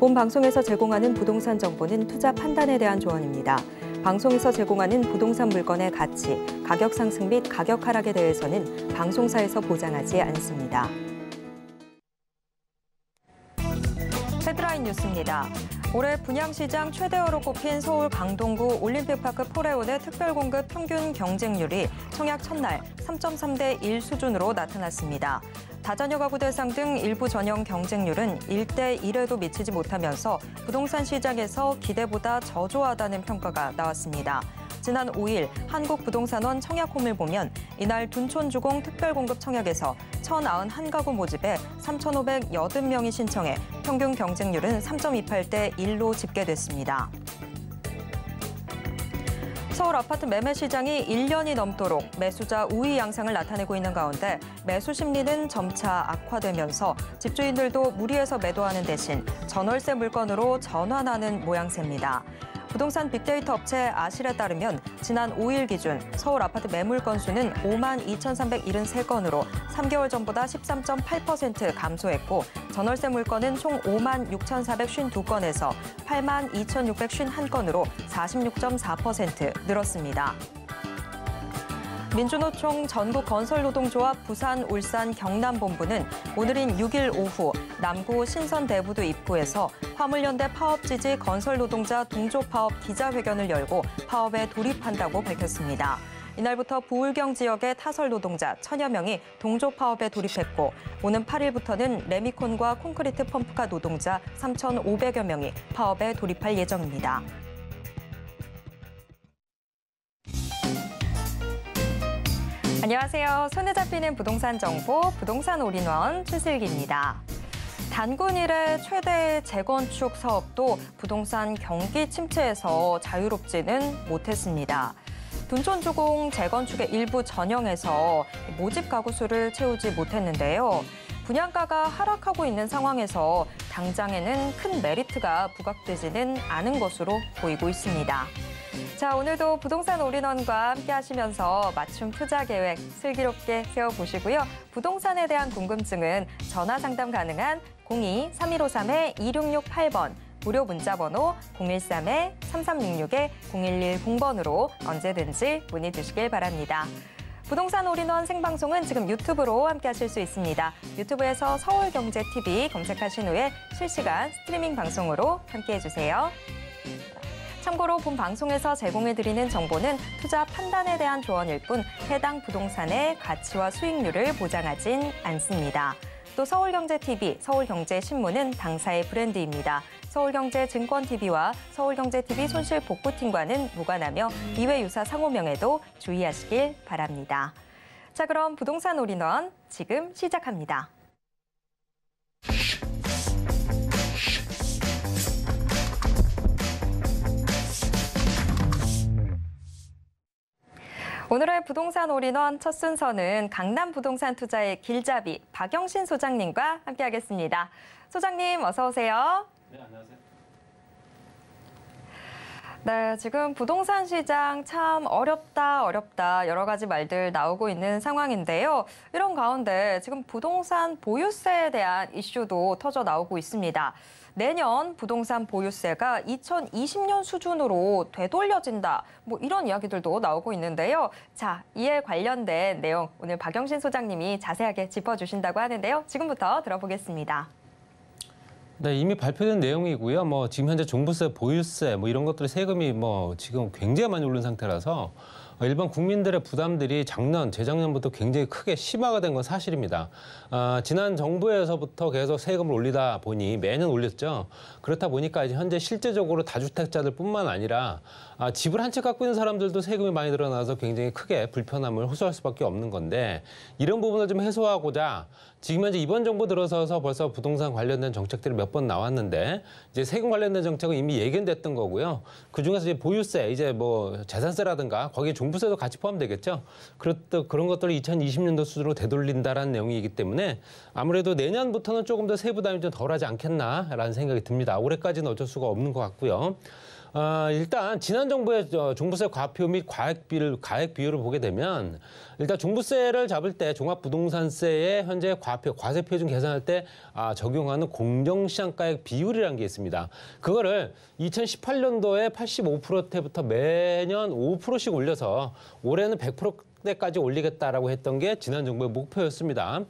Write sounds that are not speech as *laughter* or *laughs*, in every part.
본 방송에서 제공하는 부동산 정보는 투자 판단에 대한 조언입니다. 방송에서 제공하는 부동산 물건의 가치, 가격 상승 및 가격 하락에 대해서는 방송사에서 보장하지 않습니다. 헤드라인 뉴스입니다. 올해 분양시장 최대어로 꼽힌 서울 강동구 올림픽파크 포레온의 특별공급 평균 경쟁률이 청약 첫날 3.3대 1 수준으로 나타났습니다. 다자녀 가구 대상 등 일부 전형 경쟁률은 1대 1에도 미치지 못하면서 부동산 시장에서 기대보다 저조하다는 평가가 나왔습니다. 지난 5일 한국부동산원 청약홈을 보면 이날 둔촌주공 특별공급 청약에서 1,091가구 모집에 3,580명이 신청해 평균 경쟁률은 3.28대 1로 집계됐습니다. 서울 아파트 매매 시장이 1년이 넘도록 매수자 우위 양상을 나타내고 있는 가운데 매수 심리는 점차 악화되면서 집주인들도 무리해서 매도하는 대신 전월세 물건으로 전환하는 모양새입니다. 부동산 빅데이터 업체 아실에 따르면 지난 5일 기준 서울 아파트 매물 건수는 5만 2,373건으로 3개월 전보다 13.8% 감소했고 전월세 물건은 총 5만 6,452건에서 8만 2,651건으로 46.4% 늘었습니다. 민주노총 전국건설노동조합 부산, 울산, 경남본부는 오늘인 6일 오후 남구 신선대부도 입구에서 화물연대 파업지지 건설노동자 동조파업 기자회견을 열고 파업에 돌입한다고 밝혔습니다. 이날부터 부울경 지역의 타설 노동자 천여 명이 동조 파업에 돌입했고 오는 8일부터는 레미콘과 콘크리트 펌프카 노동자 3,500여 명이 파업에 돌입할 예정입니다. 안녕하세요. 손에 잡히는 부동산 정보, 부동산 올인원 최슬기입니다. 단군 이래 최대 재건축 사업도 부동산 경기 침체에서 자유롭지는 못했습니다. 둔촌주공 재건축의 일부 전형에서 모집 가구 수를 채우지 못했는데요. 분양가가 하락하고 있는 상황에서 당장에는 큰 메리트가 부각되지는 않은 것으로 보이고 있습니다. 자, 오늘도 부동산 올인원과 함께 하시면서 맞춤 투자 계획 슬기롭게 세워보시고요. 부동산에 대한 궁금증은 전화 상담 가능한 02-3153-2668번, 무료 문자번호 013-3366-0110번으로 언제든지 문의 주시길 바랍니다. 부동산 올인원 생방송은 지금 유튜브로 함께 하실 수 있습니다. 유튜브에서 서울경제TV 검색하신 후에 실시간 스트리밍 방송으로 함께 해주세요. 참고로 본 방송에서 제공해드리는 정보는 투자 판단에 대한 조언일 뿐 해당 부동산의 가치와 수익률을 보장하진 않습니다. 또 서울경제TV, 서울경제신문은 당사의 브랜드입니다. 서울경제증권TV와 서울경제TV 손실복구팀과는 무관하며 이외 유사 상호명에도 주의하시길 바랍니다. 자 그럼 부동산 올인원 지금 시작합니다. 오늘의 부동산 올인원 첫 순서는 강남 부동산 투자의 길잡이 박영신 소장님과 함께하겠습니다. 소장님 어서 오세요. 네, 안녕하세요. 네, 지금 부동산 시장 참 어렵다, 어렵다 여러 가지 말들 나오고 있는 상황인데요. 이런 가운데 지금 부동산 보유세에 대한 이슈도 터져 나오고 있습니다. 내년 부동산 보유세가 2020년 수준으로 되돌려진다. 뭐 이런 이야기들도 나오고 있는데요. 자, 이에 관련된 내용 오늘 박영신 소장님이 자세하게 짚어주신다고 하는데요. 지금부터 들어보겠습니다. 네, 이미 발표된 내용이고요. 뭐 지금 현재 종부세, 보유세 뭐 이런 것들의 세금이 뭐 지금 굉장히 많이 오른 상태라서 어, 일반 국민들의 부담들이 작년, 재작년부터 굉장히 크게 심화가 된 건 사실입니다. 아, 지난 정부에서부터 계속 세금을 올리다 보니 매년 올렸죠. 그렇다 보니까 이제 현재 실제적으로 다주택자들뿐만 아니라 아, 집을 한 채 갖고 있는 사람들도 세금이 많이 늘어나서 굉장히 크게 불편함을 호소할 수밖에 없는 건데 이런 부분을 좀 해소하고자 지금 현재 이번 정부 들어서서 벌써 부동산 관련된 정책들이 몇 번 나왔는데 이제 세금 관련된 정책은 이미 예견됐던 거고요. 그 중에서 이제 보유세, 이제 뭐 재산세라든가 거기에 종부세도 같이 포함되겠죠. 그렇듯 그런 것들을 2020년도 수준으로 되돌린다라는 내용이기 때문에 아무래도 내년부터는 조금 더 세부담이 좀 덜하지 않겠나라는 생각이 듭니다. 올해까지는 어쩔 수가 없는 것 같고요. 아, 일단 지난 정부의 어, 종부세 과표 및 과액비를 과액 비율을 보게 되면 일단 종부세를 잡을 때 종합부동산세의 현재 과표 과세 표준 계산할 때 아, 적용하는 공정시장가액 비율이라는 게 있습니다. 그거를 2018년도에 85%대부터 매년 5%씩 올려서 올해는 100%대까지 올리겠다라고 했던 게 지난 정부의 목표였습니다.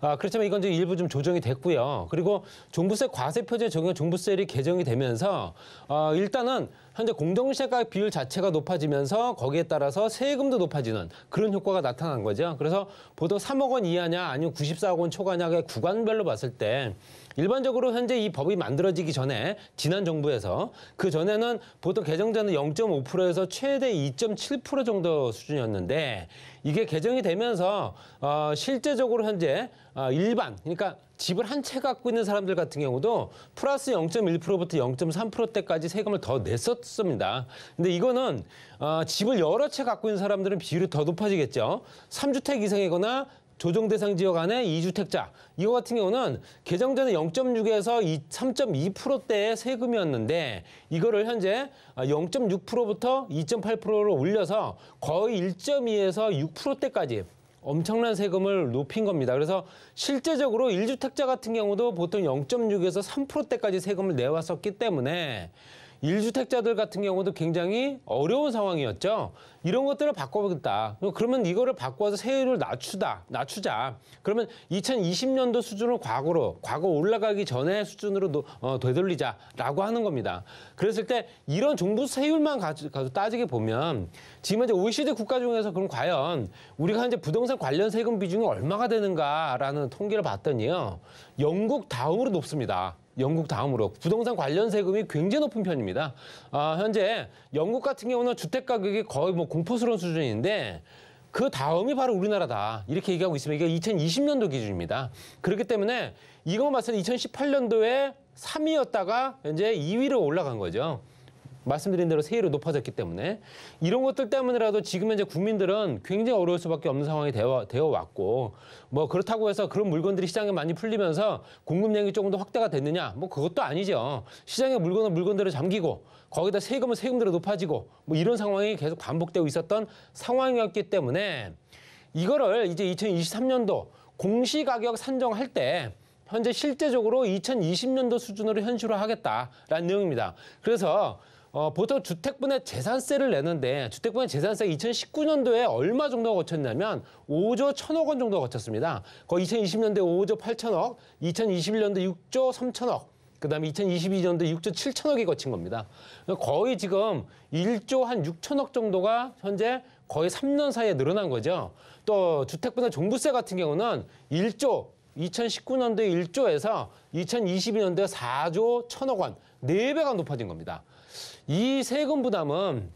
아, 그렇지만 이건 이제 일부 좀 조정이 됐고요. 그리고 종부세 과세 표제 적용 종부세율이 개정이 되면서 어, 일단은 현재 공정시가 비율 자체가 높아지면서 거기에 따라서 세금도 높아지는 그런 효과가 나타난 거죠. 그래서 보통 3억 원 이하냐 아니면 94억 원 초과냐의 구간별로 봤을 때 일반적으로 현재 이 법이 만들어지기 전에 지난 정부에서 그 전에는 보통 개정자는 0.5%에서 최대 2.7% 정도 수준이었는데 이게 개정이 되면서 어, 실제적으로 현재 어, 일반 그러니까 집을 한 채 갖고 있는 사람들 같은 경우도 플러스 0.1%부터 0.3%대까지 세금을 더 냈었습니다. 근데 이거는 어, 집을 여러 채 갖고 있는 사람들은 비율이 더 높아지겠죠. 3주택 이상이거나 조정 대상 지역 안에 이주택자 이거 같은 경우는 개정 전에 0.6에서 3.2%대의 세금이었는데 이거를 현재 0.6%부터 2.8%로 올려서 거의 1.2에서 6%대까지 엄청난 세금을 높인 겁니다. 그래서 실제적으로 일주택자 같은 경우도 보통 0.6에서 3%대까지 세금을 내왔었기 때문에 일주택자들 같은 경우도 굉장히 어려운 상황이었죠. 이런 것들을 바꿔보겠다. 그러면 이거를 바꿔서 세율을 낮추다, 낮추자. 그러면 2020년도 수준을 과거로, 과거 올라가기 전에 수준으로 노, 어, 되돌리자라고 하는 겁니다. 그랬을 때 이런 종부 세율만 가지고 따지게 보면 지금 현재 OECD 국가 중에서 그럼 과연 우리가 이제 부동산 관련 세금 비중이 얼마가 되는가라는 통계를 봤더니요. 영국 다음으로 높습니다. 영국 다음으로 부동산 관련 세금이 굉장히 높은 편입니다. 아, 현재 영국 같은 경우는 주택 가격이 거의 뭐 공포스러운 수준인데 그 다음이 바로 우리나라다. 이렇게 얘기하고 있으면 이게 2020년도 기준입니다. 그렇기 때문에 이거 봤을 때 2018년도에 3위였다가 현재 2위로 올라간 거죠. 말씀드린 대로 세율이 높아졌기 때문에 이런 것들 때문에라도 지금 현재 국민들은 굉장히 어려울 수밖에 없는 상황이 되어, 되어 왔고 뭐 그렇다고 해서 그런 물건들이 시장에 많이 풀리면서 공급량이 조금 더 확대가 됐느냐 뭐 그것도 아니죠 시장에 물건은 물건대로 잠기고 거기다 세금은 세금대로 높아지고 뭐 이런 상황이 계속 반복되고 있었던 상황이었기 때문에 이거를 이제 2023년도 공시가격 산정할 때 현재 실제적으로 2020년도 수준으로 현실화하겠다라는 내용입니다. 그래서 어, 보통 주택분의 재산세를 내는데 주택분의 재산세가 2019년도에 얼마 정도 거쳤냐면 5조 1천억 원정도 거쳤습니다. 거의 2020년도에 5조 8천억, 2021년도 6조 3천억, 그다음에 2022년도 6조 7천억이 거친 겁니다. 거의 지금 1조 한 6천억 정도가 현재 거의 3년 사이에 늘어난 거죠. 또주택분의 종부세 같은 경우는 1조 2019년도에 1조에서 2022년도에 4조 1천억 원, 4배가 높아진 겁니다. 이 세금 부담은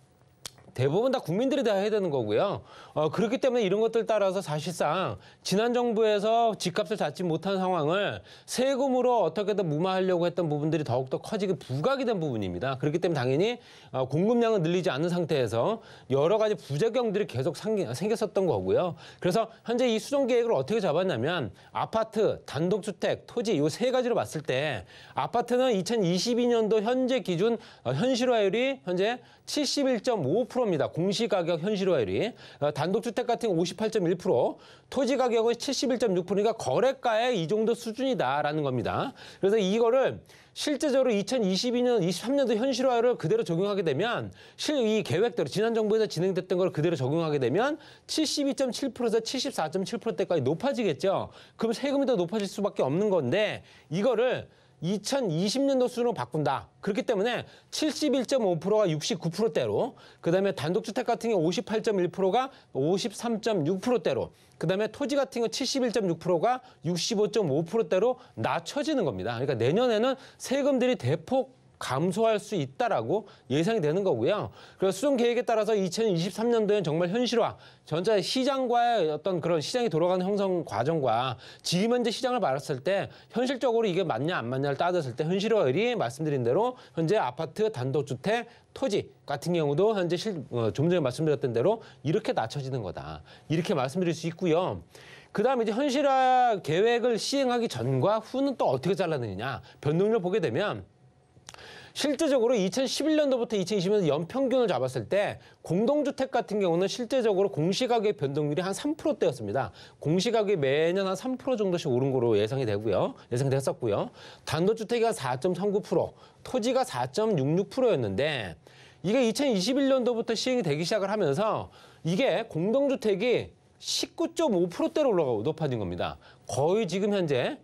대부분 다 국민들이 다 해야 되는 거고요. 어, 그렇기 때문에 이런 것들 따라서 사실상 지난 정부에서 집값을 잡지 못한 상황을 세금으로 어떻게든 무마하려고 했던 부분들이 더욱더 커지게 부각이 된 부분입니다. 그렇기 때문에 당연히 어, 공급량은 늘리지 않는 상태에서 여러 가지 부작용들이 계속 상기, 생겼었던 거고요. 그래서 현재 이 수정 계획을 어떻게 잡았냐면 아파트, 단독주택, 토지 이 세 가지로 봤을 때 아파트는 2022년도 현재 기준 어, 현실화율이 현재 71.5%입니다. 공시가격 현실화율이. 어, 단독주택 같은 58.1%, 토지가격은 71.6%니까 거래가의 이 정도 수준이다라는 겁니다. 그래서 이거를 실제적으로 2022년, 23년도 현실화율을 그대로 적용하게 되면 실 이 계획대로 지난 정부에서 진행됐던 걸 그대로 적용하게 되면 72.7%에서 74.7%대까지 높아지겠죠. 그럼 세금이 더 높아질 수밖에 없는 건데 이거를 2020년도 수준으로 바꾼다. 그렇기 때문에 71.5%가 69%대로, 그 다음에 단독주택 같은 경우 58.1%가 53.6%대로, 그 다음에 토지 같은 경우 71.6%가 65.5%대로 낮춰지는 겁니다. 그러니까 내년에는 세금들이 대폭 감소할 수 있다라고 예상이 되는 거고요. 그래서 수정 계획에 따라서 2 0 2 3년도에는 정말 현실화, 전자 시장과의 어떤 그런 시장이 돌아가는 형성 과정과 지금 현재 시장을 봤을 때 현실적으로 이게 맞냐 안 맞냐를 따졌을 때 현실화율이 말씀드린 대로 현재 아파트, 단독주택, 토지 같은 경우도 현재 실, 어, 좀 전에 말씀드렸던 대로 이렇게 낮춰지는 거다. 이렇게 말씀드릴 수 있고요. 그다음에 이제 현실화 계획을 시행하기 전과 후는 또 어떻게 잘라내느냐 변동률 을 보게 되면 실제적으로 2011년도부터 2020년 연평균을 잡았을 때 공동주택 같은 경우는 실제적으로 공시가격 변동률이 한 3%대였습니다. 공시가격이 매년 한 3% 정도씩 오른 거로 예상이 되고요. 예상됐었고요. 단독주택이 한 4.39%, 토지가 4.66%였는데 이게 2021년도부터 시행이 되기 시작을 하면서 이게 공동주택이 19.5%대로 올라가 고 높아진 겁니다. 거의 지금 현재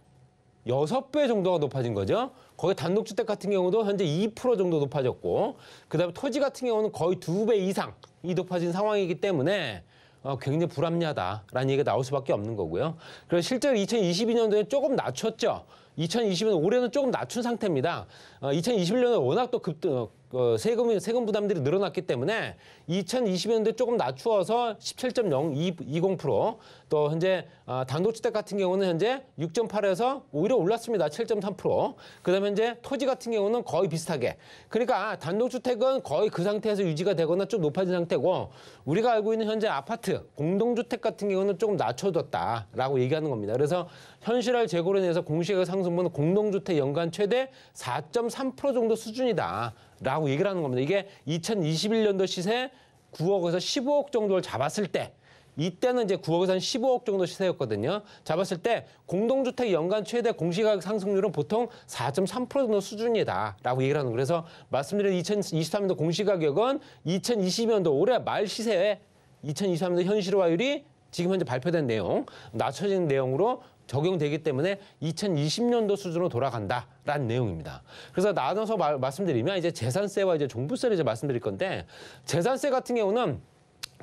6배 정도가 높아진 거죠. 거의 단독주택 같은 경우도 현재 2% 정도 높아졌고 그다음에 토지 같은 경우는 거의 두 배 이상이 높아진 상황이기 때문에 어, 굉장히 불합리하다라는 얘기가 나올 수밖에 없는 거고요. 그래서 실제로 2022년도에 조금 낮췄죠. 2020년 올해는 조금 낮춘 상태입니다. 2021년에 어, 워낙 또 급등 어, 어 세금 세금 부담들이 늘어났기 때문에 2 0 2 0년도에 조금 낮추어서 17.020%, 또 현재 어, 단독주택 같은 경우는 현재 6.8에서 오히려 올랐습니다. 7.3%. 그다음에 이제 토지 같은 경우는 거의 비슷하게. 그러니까 단독주택은 거의 그 상태에서 유지가 되거나 좀 높아진 상태고 우리가 알고 있는 현재 아파트 공동주택 같은 경우는 조금 낮춰졌다라고 얘기하는 겁니다. 그래서 현실할 재고로 인해서 공시가 상승분은 공동주택 연간 최대 4. 0.3% 정도 수준이다라고 얘기를 하는 겁니다. 이게 2021년도 시세 9억에서 15억 정도를 잡았을 때 이때는 이제 9억에서 한 15억 정도 시세였거든요. 잡았을 때 공동주택 연간 최대 공시가격 상승률은 보통 4.3% 정도 수준이다라고 얘기를 하는 거예요. 그래서 말씀드린 2023년도 공시가격은 2022년도 올해 말 시세에 2023년도 현실화율이 지금 현재 발표된 내용, 낮춰진 내용으로 적용되기 때문에 2020년도 수준으로 돌아간다라는 내용입니다. 그래서 나눠서 말, 말씀드리면 이제 재산세와 이제 종부세를 이제 말씀드릴 건데 재산세 같은 경우는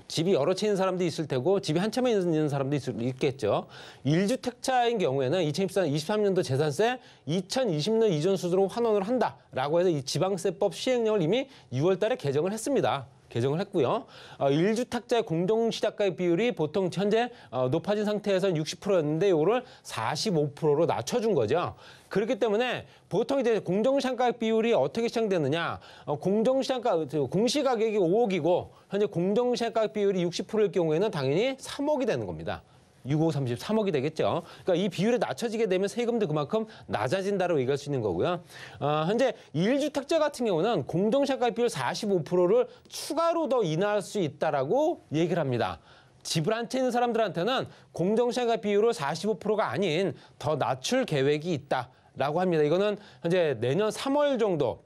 집이 여러 채 있는 사람도 있을 테고 집이 한 채만 있는 사람도 있을, 있겠죠. 일주택자인 경우에는 2023년도 재산세 2020년 이전 수준으로 환원을 한다라고 해서 이 지방세법 시행령을 이미 6월 달에 개정을 했습니다. 개정을 했고요. 어, 1주택자의 공정시작가의 비율이 보통 현재 어, 높아진 상태에서는 60%였는데 이거를 45%로 낮춰준 거죠. 그렇기 때문에 보통 이제 공정시장가격 비율이 어떻게 시장되느냐 어, 공정시장가 공시가격이 5억이고 현재 공정시장가격 비율이 60%일 경우에는 당연히 3억이 되는 겁니다. 6,533억이 되겠죠. 그러니까 이 비율이 낮춰지게 되면 세금도 그만큼 낮아진다고 얘기할 수 있는 거고요. 아, 현재 1주택자 같은 경우는 공동시가 비율 45%를 추가로 더 인하할 수 있다라고 얘기를 합니다. 집을 한 채 있는 사람들한테는 공정시가 비율을 45%가 아닌 더 낮출 계획이 있다라고 합니다. 이거는 현재 내년 3월 정도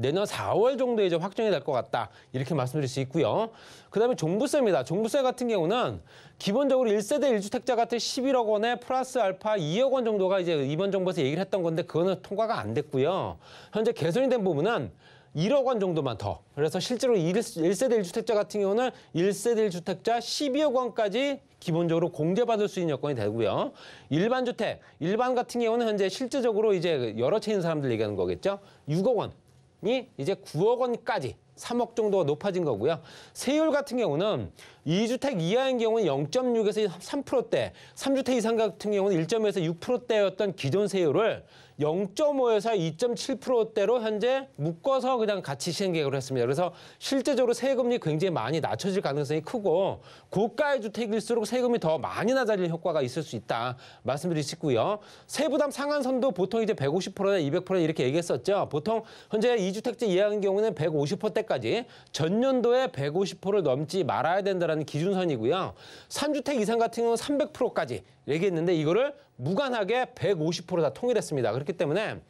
내년 4월 정도에 이제 확정이 될 것 같다. 이렇게 말씀드릴 수 있고요. 그다음에 종부세입니다. 종부세 같은 경우는 기본적으로 1세대 1주택자 같은 11억 원에 플러스 알파 2억 원 정도가 이제 이번 정부에서 얘기를 했던 건데 그거는 통과가 안 됐고요. 현재 개선이 된 부분은 1억 원 정도만 더. 그래서 실제로 1, 1세대 1주택자 같은 경우는 1세대 1주택자 12억 원까지 기본적으로 공제받을 수 있는 여건이 되고요. 일반 주택, 일반 같은 경우는 현재 실제적으로 이제 여러 채인 사람들 얘기하는 거겠죠. 6억 원이 이제 9억 원까지 3억 정도가 높아진 거고요. 세율 같은 경우는 2주택 이하인 경우는 0.6에서 3%대, 3주택 이상 같은 경우는 1.5에서 6%대였던 기존 세율을 0.5에서 2.7%대로 현재 묶어서 그냥 같이 시행 계획을 했습니다. 그래서 실제적으로 세금이 굉장히 많이 낮춰질 가능성이 크고 고가의 주택일수록 세금이 더 많이 낮아질 효과가 있을 수 있다 말씀드리시고요 세부담 상한선도 보통 이제 150%나 200% 이렇게 얘기했었죠. 보통 현재 이주택제 예약인 경우는 150%대까지 전년도에 150%를 넘지 말아야 된다는 기준선이고요. 삼주택 이상 같은 경우는 300%까지 얘기했는데 이거를 무관하게 150%다 통일했습니다. 그렇기 때문에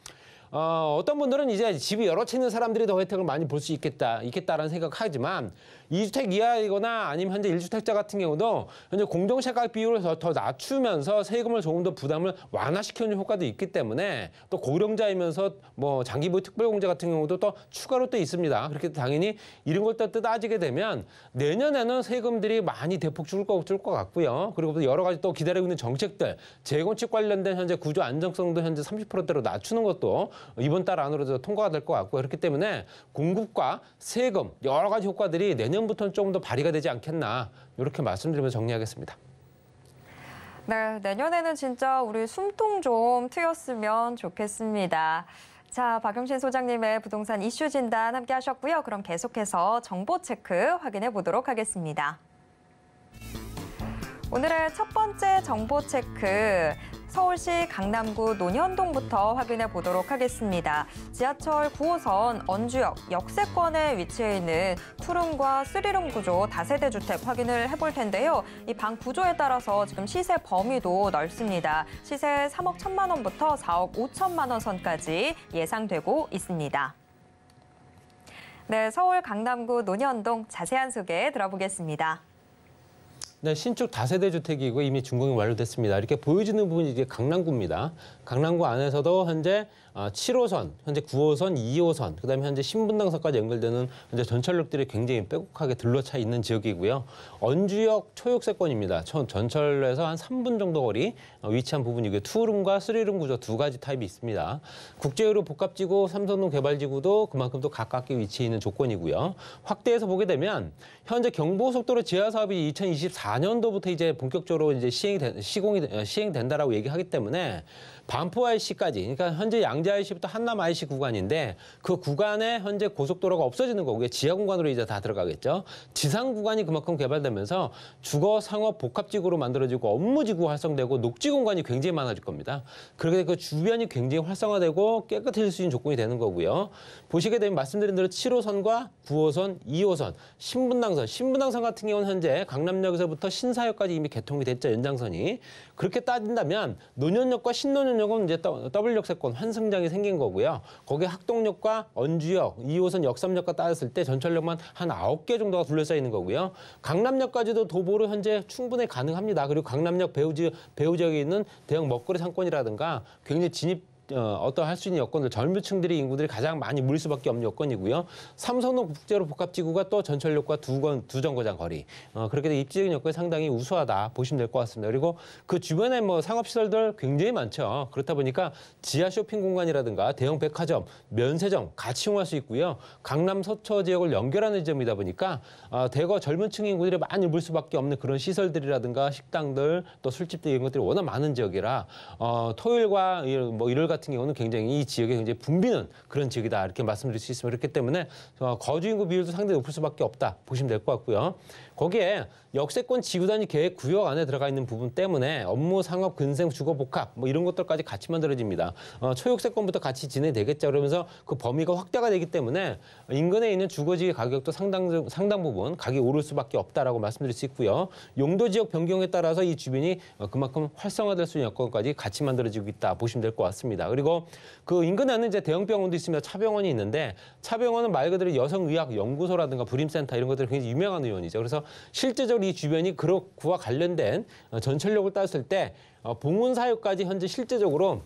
어, 어떤 분들은 이제 집이 여러 채 있는 사람들이 더 혜택을 많이 볼 수 있겠다, 있겠다라는 생각하지만 2주택 이하이거나 아니면 현재 1주택자 같은 경우도 현재 공정시가 비율을 더, 더 낮추면서 세금을 조금 더 부담을 완화시켜주는 효과도 있기 때문에 또 고령자이면서 뭐장기부유 특별공제 같은 경우도 또 추가로 또 있습니다. 그렇게 당연히 이런 걸 또 따지게 되면 내년에는 세금들이 많이 대폭 줄것 줄것 같고요. 그리고 또 여러 가지 또 기다리고 있는 정책들 재건축 관련된 현재 구조 안정성도 현재 30%대로 낮추는 것도 이번 달 안으로 도 통과가 될 것 같고 그렇기 때문에 공급과 세금 여러 가지 효과들이 내년 내년부터는 조금 더 발휘가 되지 않겠나 이렇게 말씀드리면 정리하겠습니다. 네, 내년에는 진짜 우리 숨통 좀 트였으면 좋겠습니다. 자, 박용신 소장님의 부동산 이슈 진단 함께 하셨고요. 그럼 계속해서 정보 체크 확인해 보도록 하겠습니다. 오늘의 첫 번째 정보 체크. 서울시 강남구 논현동부터 확인해 보도록 하겠습니다. 지하철 9호선 언주역 역세권에 위치해 있는 투룸과 쓰룸 구조 다세대 주택 확인을 해볼 텐데요. 이 방 구조에 따라서 지금 시세 범위도 넓습니다. 시세 3억 1천만 원부터 4억 5천만 원 선까지 예상되고 있습니다. 네, 서울 강남구 논현동 자세한 소개 들어보겠습니다. 네, 신축 다세대 주택이고 이미 준공이 완료됐습니다. 이렇게 보여지는 부분이 이제 강남구입니다. 강남구 안에서도 현재 7호선, 아, 현재 9호선, 2호선, 그다음에 현재 신분당선까지 연결되는 현재 전철역들이 굉장히 빼곡하게 둘러차 있는 지역이고요. 언주역 초역세권입니다. 전철에서 한 3분 정도 거리 어, 위치한 부분이고요. 투룸과 쓰리룸 구조 두 가지 타입이 있습니다. 국제의로 복합지구 삼성동 개발지구도 그만큼 또 가깝게 위치해 있는 조건이고요. 확대해서 보게 되면 현재 경보속도로 지하 사업이 2024년도부터 이제 본격적으로 이제 시행이 시공이 어, 시행된다라고 얘기하기 때문에 바 반포 IC까지 그러니까 현재 양재 IC부터 한남 IC 구간인데 그 구간에 현재 고속도로가 없어지는 거고요. 지하 공간으로 이제 다 들어가겠죠. 지상 구간이 그만큼 개발되면서 주거 상업 복합지구로 만들어지고 업무지구 활성되고 녹지 공간이 굉장히 많아질 겁니다. 그렇게 그 주변이 굉장히 활성화되고 깨끗해질 수 있는 조건이 되는 거고요. 보시게 되면 말씀드린 대로 7호선과 9호선, 2호선, 신분당선, 신분당선 같은 경우는 현재 강남역에서부터 신사역까지 이미 개통이 됐죠. 연장선이. 그렇게 따진다면 노년역과 신노년역 지역은 이제 더 W 역세권 환승장이 생긴 거고요. 거기에 학동역과 언주역, 2호선 역삼역과 따졌을 때 전철역만 한 9개 정도가 둘러싸 있는 거고요. 강남역까지도 도보로 현재 충분히 가능합니다. 그리고 강남역 배우지, 배우 지역에 있는 대형 먹거리 상권이라든가 굉장히 진입 어, 떠할 수 있는 여건들 젊은층들이 인구들이 가장 많이 물릴 수밖에 없는 여건이고요. 삼성동 국제로 복합지구가 또 전철역과 두 건 두 정거장 거리 어, 그렇게 돼 입지적인 여건이 상당히 우수하다 보시면 될 것 같습니다. 그리고 그 주변에 뭐 상업시설들 굉장히 많죠. 그렇다 보니까 지하 쇼핑 공간이라든가 대형 백화점, 면세점 같이 이용할 수 있고요. 강남 서초 지역을 연결하는 지점이다 보니까 어, 대거 젊은층 인구들이 많이 물 수밖에 없는 그런 시설들이라든가 식당들 또 술집들 이런 것들이 워낙 많은 지역이라 어, 토요일과 뭐 일요일 같은 같은 경우는 굉장히 이 지역에 굉장히 붐비는 그런 지역이다 이렇게 말씀드릴 수있으면 그렇기 때문에 어, 거주인구 비율도 상당히 높을 수밖에 없다 보시면 될 것 같고요. 거기에 역세권 지구단위 계획 구역 안에 들어가 있는 부분 때문에 업무, 상업, 근생, 주거, 복합 뭐 이런 것들까지 같이 만들어집니다. 어, 초역세권부터 같이 진행되겠죠. 그러면서 그 범위가 확대가 되기 때문에 인근에 있는 주거지의 가격도 상당 상당 부분 가격이 오를 수밖에 없다라고 말씀드릴 수 있고요. 용도 지역 변경에 따라서 이 주변이 어, 그만큼 활성화될 수 있는 여건까지 같이 만들어지고 있다 보시면 될 것 같습니다. 그리고 그 인근에는 이제 대형 병원도 있습니다. 차병원이 있는데 차병원은 말 그대로 여성의학 연구소라든가 불임센터 이런 것들이 굉장히 유명한 의원이죠. 그래서 실제적으로 이 주변이 그렇구와 관련된 어, 전철역을 따졌을 때 어, 봉은사역까지 현재 실제적으로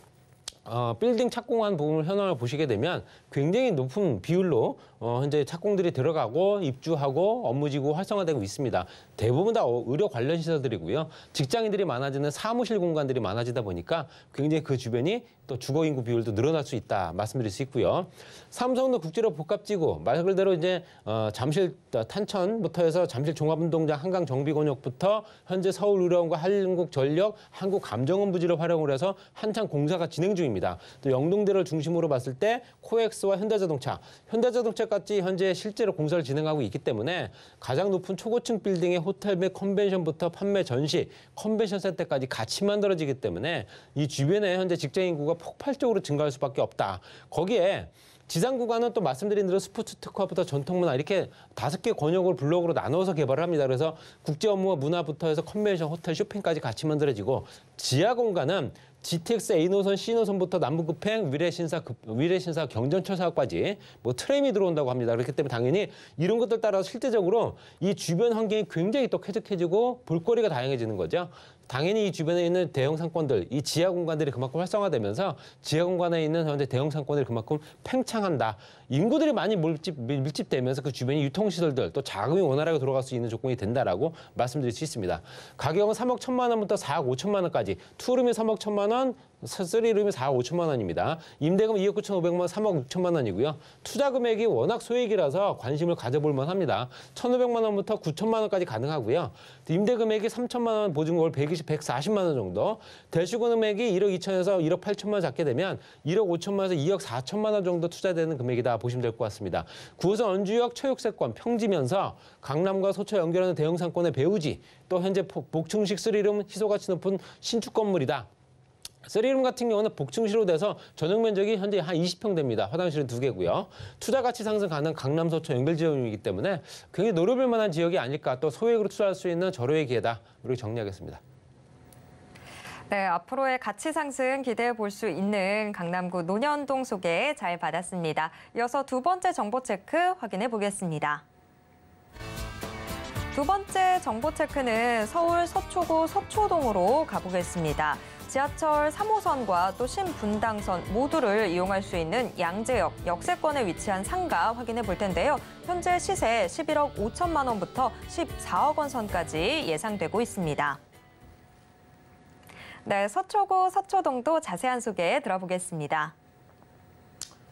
어, 빌딩 착공한 부분을 현황을 보시게 되면 굉장히 높은 비율로 어, 현재 착공들이 들어가고 입주하고 업무지구 활성화되고 있습니다. 대부분 다 어, 의료 관련 시설들이고요. 직장인들이 많아지는 사무실 공간들이 많아지다 보니까 굉장히 그 주변이 또 주거 인구 비율도 늘어날 수 있다 말씀드릴 수 있고요. 삼성도 국제로 복합지구 말 그대로 이제 어, 잠실 어, 탄천부터 해서 잠실 종합운동장 한강 정비권역부터 현재 서울의료원과 한국전력, 한국감정원 부지를 활용을 해서 한창 공사가 진행 중입니다. 또 영동대를 중심으로 봤을 때 코엑스 GX와 현대자동차, 현대자동차까지 현재 실제로 공사를 진행하고 있기 때문에 가장 높은 초고층 빌딩의 호텔 및 컨벤션부터 판매 전시, 컨벤션 센터까지 같이 만들어지기 때문에 이 주변에 현재 직장 인구가 폭발적으로 증가할 수밖에 없다. 거기에 지상 구간은 또 말씀드린 대로 스포츠 특화부터 전통 문화 이렇게 다섯 개 권역을 블록으로 나눠서 개발을 합니다. 그래서 국제 업무와 문화부터 해서 컨벤션, 호텔, 쇼핑까지 같이 만들어지고 지하 공간은 GTX A 노선, C 노선부터 남북급행 위례신사 급, 위례신사 경전철사까지 뭐 트램이 들어온다고 합니다. 그렇기 때문에 당연히 이런 것들 따라서 실제적으로 이 주변 환경이 굉장히 또 쾌적해지고 볼거리가 다양해지는 거죠. 당연히 이 주변에 있는 대형 상권들, 이 지하 공간들이 그만큼 활성화되면서 지하 공간에 있는 현재 대형 상권들이 그만큼 팽창한다. 인구들이 많이 몰집, 밀집되면서 그 주변이 유통시설들, 또 자금이 원활하게 돌아갈 수 있는 조건이 된다라고 말씀드릴 수 있습니다. 가격은 3억 천만 원부터 4억 5천만 원까지, 투룸이 3억 천만 원, 원, 쓰리룸이 4 5천만 원입니다. 임대금 2억 9,500만 원, 3억 6천만 원이고요. 투자 금액이 워낙 소액이라서 관심을 가져볼 만합니다. 1,500만 원부터 9천만 원까지 가능하고요. 임대 금액이 3천만 원, 보증금을 120, 140만 원 정도. 대출금 금액이 1억 2천에서 1억 8천만 원 잡게 되면 1억 5천만 원에서 2억 4천만 원 정도 투자되는 금액이다 보시면 될 것 같습니다. 구호선 원주역 초육세권 평지면서 강남과 소초 연결하는 대형 상권의 배우지 또 현재 복층식 쓰리룸 희소가치 높은 신축 건물이다. 쓰리룸 같은 경우는 복층실로 돼서 전용 면적이 현재 한 20평 됩니다. 화장실은 두 개고요. 투자 가치 상승 가능 강남 서초 연결 지역이기 때문에 굉장히 노려볼 만한 지역이 아닐까 또 소액으로 투자할 수 있는 절호의 기회다. 이렇 정리하겠습니다. 네, 앞으로의 가치 상승 기대해 볼 수 있는 강남구 논현동 소개 잘 받았습니다. 이어서 두 번째 정보 체크 확인해 보겠습니다. 두 번째 정보 체크는 서울 서초구 서초동으로 가보겠습니다. 지하철 3호선과 또 신분당선 모두를 이용할 수 있는 양재역 역세권에 위치한 상가 확인해 볼 텐데요. 현재 시세 11억 5천만 원부터 14억 원 선까지 예상되고 있습니다. 네, 서초구 서초동도 자세한 소개 들어보겠습니다.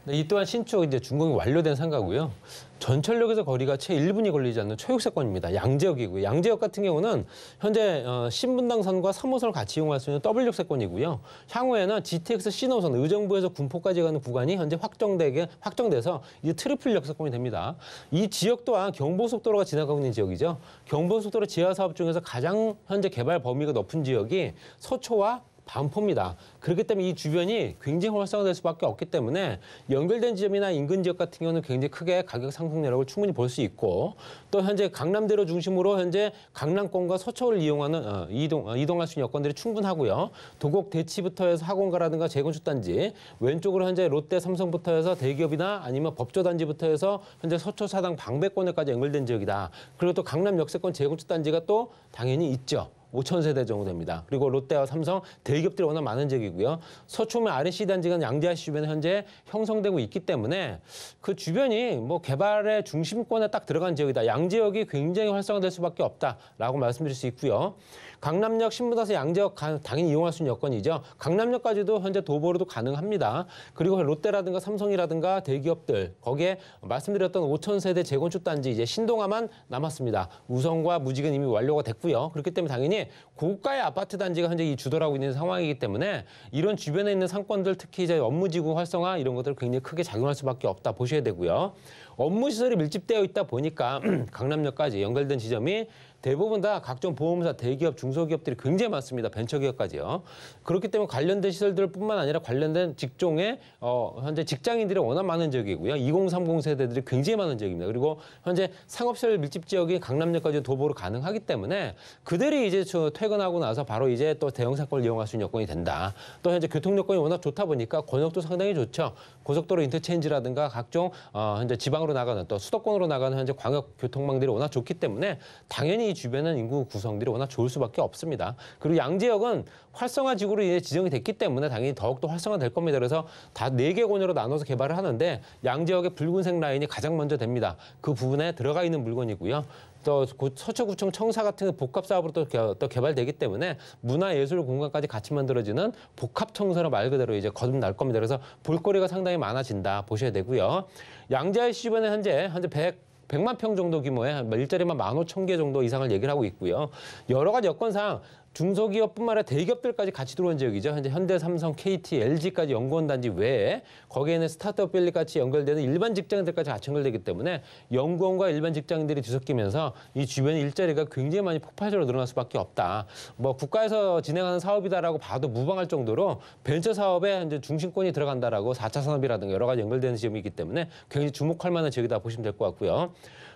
이 또한 신축 이제 준공이 완료된 상가고요. 전철역에서 거리가 채 1분이 걸리지 않는 초육세권입니다. 양재역이고요. 양재역 같은 경우는 현재 어, 신분당 선과 3호선을 같이 이용할 수 있는 W역세권이고요. 향후에는 GTX 신호선 의정부에서 군포까지 가는 구간이 현재 확정되게 확정돼서 이제 트리플 역세권이 됩니다. 이 지역 또한 경보속도로가 지나가고 있는 지역이죠. 경보속도로 지하 사업 중에서 가장 현재 개발 범위가 높은 지역이 서초와 반포입니다. 그렇기 때문에 이 주변이 굉장히 활성화될 수밖에 없기 때문에 연결된 지점이나 인근 지역 같은 경우는 굉장히 크게 가격 상승 내력을 충분히 볼 수 있고 또 현재 강남대로 중심으로 현재 강남권과 서초를 이용하는 어, 이동 어, 이동할 수 있는 여건들이 충분하고요. 도곡 대치부터 해서 학원가라든가 재건축 단지 왼쪽으로 현재 롯데 삼성부터 해서 대기업이나 아니면 법조 단지부터 해서 현재 서초 사당 방배권에까지 연결된 지역이다. 그리고 또 강남 역세권 재건축 단지가 또 당연히 있죠. 5천 세대 정도 됩니다. 그리고 롯데와 삼성 대기업들이 워낙 많은 지역이고요. 서초면 RC 단지가 양재아시 주변에 현재 형성되고 있기 때문에 그 주변이 뭐 개발의 중심권에 딱 들어간 지역이다. 양재역이 굉장히 활성화될 수밖에 없다라고 말씀드릴 수 있고요. 강남역 신분사선 양재역 가, 당연히 이용할 수 있는 여건이죠. 강남역까지도 현재 도보로도 가능합니다. 그리고 롯데라든가 삼성이라든가 대기업들 거기에 말씀드렸던 5천 세대 재건축 단지 이제 신동아만 남았습니다. 우성과 무직은 이미 완료가 됐고요. 그렇기 때문에 당연히 고가의 아파트 단지가 현재 이 주도라고 있는 상황이기 때문에 이런 주변에 있는 상권들 특히 이제 업무지구 활성화 이런 것들 굉장히 크게 작용할 수밖에 없다 보셔야 되고요. 업무 시설이 밀집되어 있다 보니까 *clears throat* 강남역까지 연결된 지점이 대부분 다 각종 보험사, 대기업, 중소기업들이 굉장히 많습니다. 벤처기업까지요. 그렇기 때문에 관련된 시설들뿐만 아니라 관련된 직종에 어, 현재 직장인들이 워낙 많은 지역이고요. 2030 세대들이 굉장히 많은 지역입니다. 그리고 현재 상업시설 밀집 지역이 강남역까지 도보로 가능하기 때문에 그들이 이제 퇴근하고 나서 바로 이제 또 대형 사건을 이용할 수 있는 여건이 된다. 또 현재 교통 여건이 워낙 좋다 보니까 권역도 상당히 좋죠. 고속도로 인터체인지라든가 각종 어, 현재 지방으로 나가는 또 수도권으로 나가는 현재 광역 교통망들이 워낙 좋기 때문에 당연히 이 주변은 인구 구성들이 워낙 좋을 수밖에 없습니다. 그리고 양지역은 활성화 지구로 이제 지정이 됐기 때문에 당연히 더욱더 활성화될 겁니다. 그래서 다 네 개권으로 나눠서 개발을 하는데 양지역의 붉은색 라인이 가장 먼저 됩니다. 그 부분에 들어가 있는 물건이고요. 또 서초구청 청사 같은 복합 사업으로 또, 개, 또 개발되기 때문에 문화예술 공간까지 같이 만들어지는 복합 청사로 말 그대로 이제 거듭날 겁니다. 그래서 볼거리가 상당히 많아진다 보셔야 되고요. 양재시 주변에 현재 현재 100 100만 평 정도 규모의 뭐 일자리만 15,000개 정도 이상을 얘기를 하고 있고요. 여러 가지 여건상 중소기업뿐만 아니라 대기업들까지 같이 들어온 지역이죠. 현재 현대, 삼성, KT, LG까지 연구원단지 외에 거기에 는 스타트업 빌리 같이 연결되는 일반 직장인들까지 같이 연결되기 때문에 연구원과 일반 직장인들이 뒤섞이면서 이 주변 일자리가 굉장히 많이 폭발적으로 늘어날 수밖에 없다. 뭐 국가에서 진행하는 사업이다라고 봐도 무방할 정도로 벤처 사업에 이제 중심권이 들어간다라고 4차 산업이라든가 여러 가지 연결되는 지역이있기 때문에 굉장히 주목할 만한 지역이다 보시면 될 것 같고요.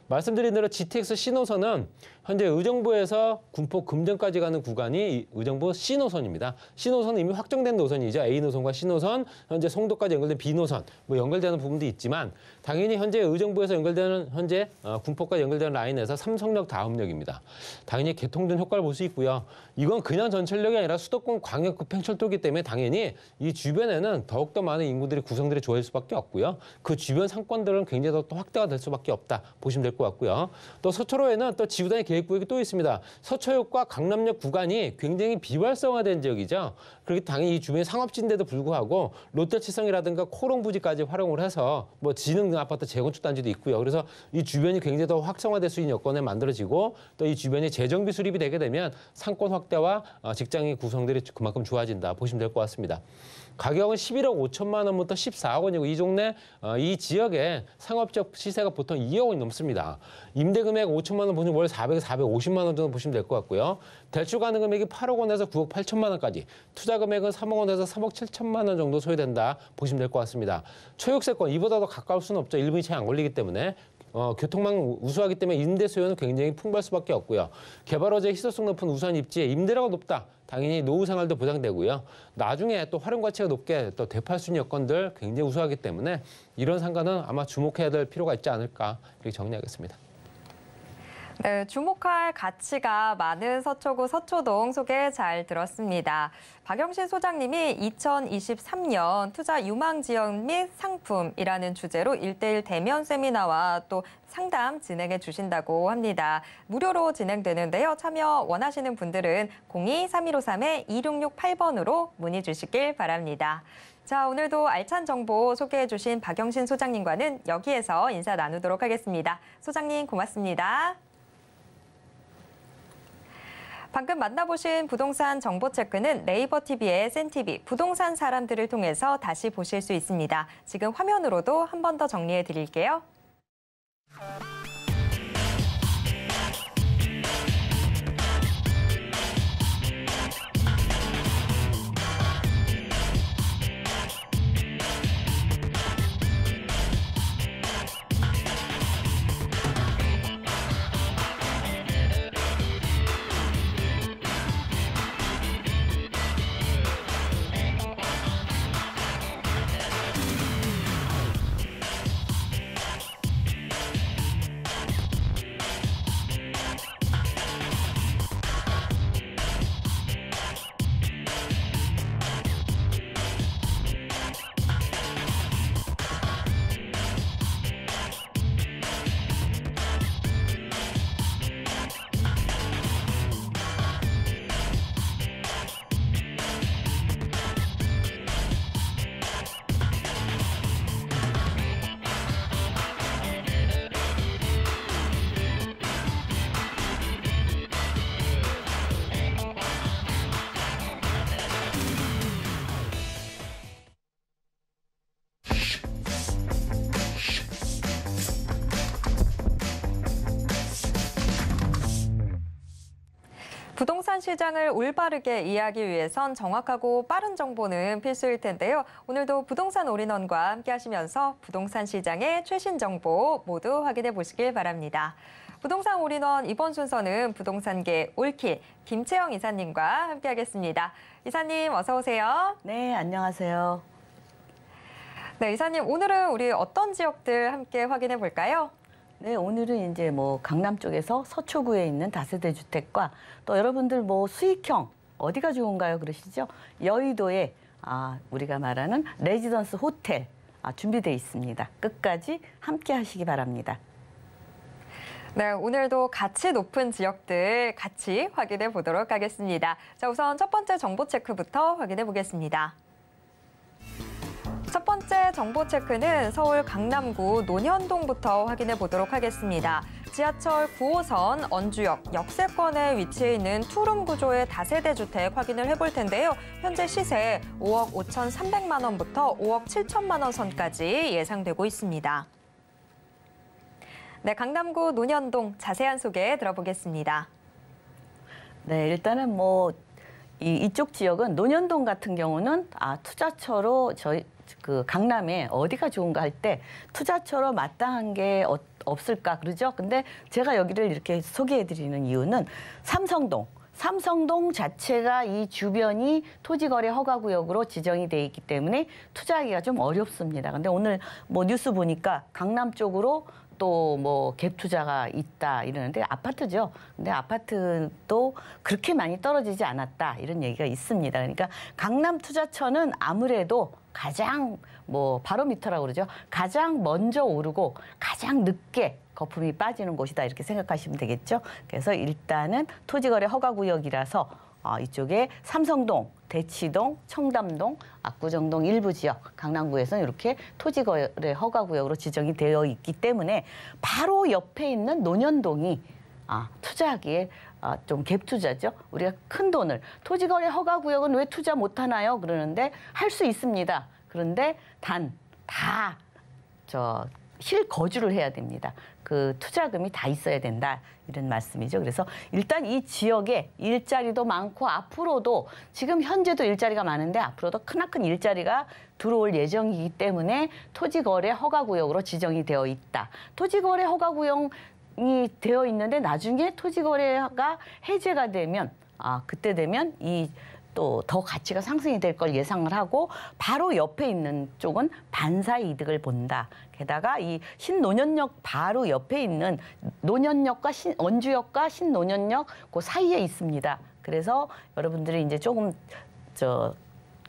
말씀드린 대로 GTX 신호선은 현재 의정부에서 군포 금전까지 가는 구간이 의정부 신호선입니다신호선은 이미 확정된 노선이죠. A 노선과 신호선 현재 송도까지 연결된 B 노선, 뭐 연결되는 부분도 있지만 당연히 현재 의정부에서 연결되는 현재 어, 군포까지 연결되는 라인에서 삼성역 다음역입니다. 당연히 개통된 효과를 볼 수 있고요. 이건 그냥 전철역이 아니라 수도권 광역 급행철도기 때문에 당연히 이 주변에는 더욱더 많은 인구들이 구성들이 좋아질 수밖에 없고요. 그 주변 상권들은 굉장히 더 확대가 될 수밖에 없다. 보시면 될 될것 같고요. 또 서초로에는 또 지구단위 계획구역이 또 있습니다. 서초역과 강남역 구간이 굉장히 비활성화된 지역이죠. 그렇기 당연히 이 주변 상업지인데도 불구하고 롯데칠성이라든가 코롱 부지까지 활용을 해서 뭐 지능 아파트 재건축 단지도 있고요. 그래서 이 주변이 굉장히 더 확성화될 수 있는 여건에 만들어지고 또 이 주변이 재정비 수립이 되게 되면 상권 확대와 어, 직장의 구성들이 그만큼 좋아진다 보시면 될 것 같습니다. 가격은 11억 5천만 원부터 14억 원이고 이 종래 어, 이 지역에 상업적 시세가 보통 2억 원이 넘습니다. 임대 금액 5천만 원 보시면 월 400, 450만 원 정도 보시면 될 것 같고요. 대출 가능 금액이 8억 원에서 9억 8천만 원까지, 투자 금액은 3억 원에서 3억 7천만 원 정도 소요된다 보시면 될 것 같습니다. 초역세권 이보다 더 가까울 수는 없죠. 1분이 채 안 걸리기 때문에 어, 교통망 우수하기 때문에 임대 수요는 굉장히 풍부할 수밖에 없고요. 개발어제 희소성 높은 우수한 입지에 임대료가 높다. 당연히 노후 생활도 보장되고요. 나중에 또 활용 가치가 높게 또 되팔순 여건들 굉장히 우수하기 때문에 이런 상가는 아마 주목해야 될 필요가 있지 않을까 이렇게 정리하겠습니다. 네, 주목할 가치가 많은 서초구 서초동 소개 잘 들었습니다. 박영신 소장님이 2023년 투자 유망 지역 및 상품이라는 주제로 일대일 대면 세미나와 또 상담 진행해 주신다고 합니다. 무료로 진행되는데요. 참여 원하시는 분들은 02-3153-2668번으로 문의 주시길 바랍니다. 자, 오늘도 알찬 정보 소개해 주신 박영신 소장님과는 여기에서 인사 나누도록 하겠습니다. 소장님 고맙습니다. 방금 만나보신 부동산 정보 체크는 네이버 TV의 센티비 부동산 사람들을 통해서 다시 보실 수 있습니다. 지금 화면으로도 한 번 더 정리해 드릴게요. 부동산 시장을 올바르게 이해하기 위해선 정확하고 빠른 정보는 필수일 텐데요. 오늘도 부동산 올인원과 함께하시면서 부동산 시장의 최신 정보 모두 확인해 보시길 바랍니다. 부동산 올인원 이번 순서는 부동산계 올킬 김채영 이사님과 함께하겠습니다. 이사님 어서 오세요. 네, 안녕하세요. 네, 이사님 오늘은 우리 어떤 지역들 함께 확인해 볼까요? 네, 오늘은 이제 뭐 강남 쪽에서 서초구에 있는 다세대 주택과 또 여러분들 뭐 수익형 어디가 좋은가요 그러시죠? 여의도에 아, 우리가 말하는 레지던스 호텔 아, 준비되어 있습니다. 끝까지 함께 하시기 바랍니다. 네, 오늘도 가치 높은 지역들 같이 확인해 보도록 하겠습니다. 자, 우선 첫 번째 정보 체크부터 확인해 보겠습니다. 첫 번째 정보 체크는 서울 강남구 논현동부터 확인해 보도록 하겠습니다. 지하철 9호선 언주역 역세권에 위치해 있는 투룸 구조의 다세대 주택 확인을 해볼 텐데요. 현재 시세 5억 5 3 0만 원부터 5억 7천만 원 선까지 예상되고 있습니다. 네, 강남구 논현동 자세한 소개 들어보겠습니다. 네, 일단은 뭐 이, 이쪽 지역은 논현동 같은 경우는 아 투자처로 저희 그 강남에 어디가 좋은가 할 때 투자처로 마땅한 게 어, 없을까 그러죠. 근데 제가 여기를 이렇게 소개해드리는 이유는 삼성동. 삼성동 자체가 이 주변이 토지거래 허가구역으로 지정이 돼 있기 때문에 투자하기가 좀 어렵습니다. 근데 오늘 뭐 뉴스 보니까 강남 쪽으로 또뭐갭 투자가 있다 이러는데 아파트죠. 근데 아파트도 그렇게 많이 떨어지지 않았다 이런 얘기가 있습니다. 그러니까 강남 투자처는 아무래도 가장 뭐 바로미터라고 그러죠. 가장 먼저 오르고 가장 늦게 거품이 빠지는 곳이다 이렇게 생각하시면 되겠죠. 그래서 일단은 토지거래 허가구역이라서 어, 이쪽에 삼성동, 대치동, 청담동, 압구정동 일부 지역, 강남구에서는 이렇게 토지거래 허가구역으로 지정이 되어 있기 때문에 바로 옆에 있는 논현동이 아, 투자하기에 아, 좀 갭투자죠. 우리가 큰 돈을 토지거래 허가구역은 왜 투자 못하나요? 그러는데 할 수 있습니다. 그런데 단, 다, 저, 실거주를 해야 됩니다. 그 투자금이 다 있어야 된다. 이런 말씀이죠. 그래서 일단 이 지역에 일자리도 많고 앞으로도 지금 현재도 일자리가 많은데 앞으로도 크나큰 일자리가 들어올 예정이기 때문에 토지거래 허가구역으로 지정이 되어 있다. 토지거래 허가구역이 되어 있는데 나중에 토지거래가 해제가 되면 아 그때 되면 이 또더 가치가 상승이 될 걸 예상을 하고 바로 옆에 있는 쪽은 반사 이득을 본다. 게다가 이 신노년역 바로 옆에 있는 노년역과 신, 원주역과 신노년역 그 사이에 있습니다. 그래서 여러분들이 이제 조금 저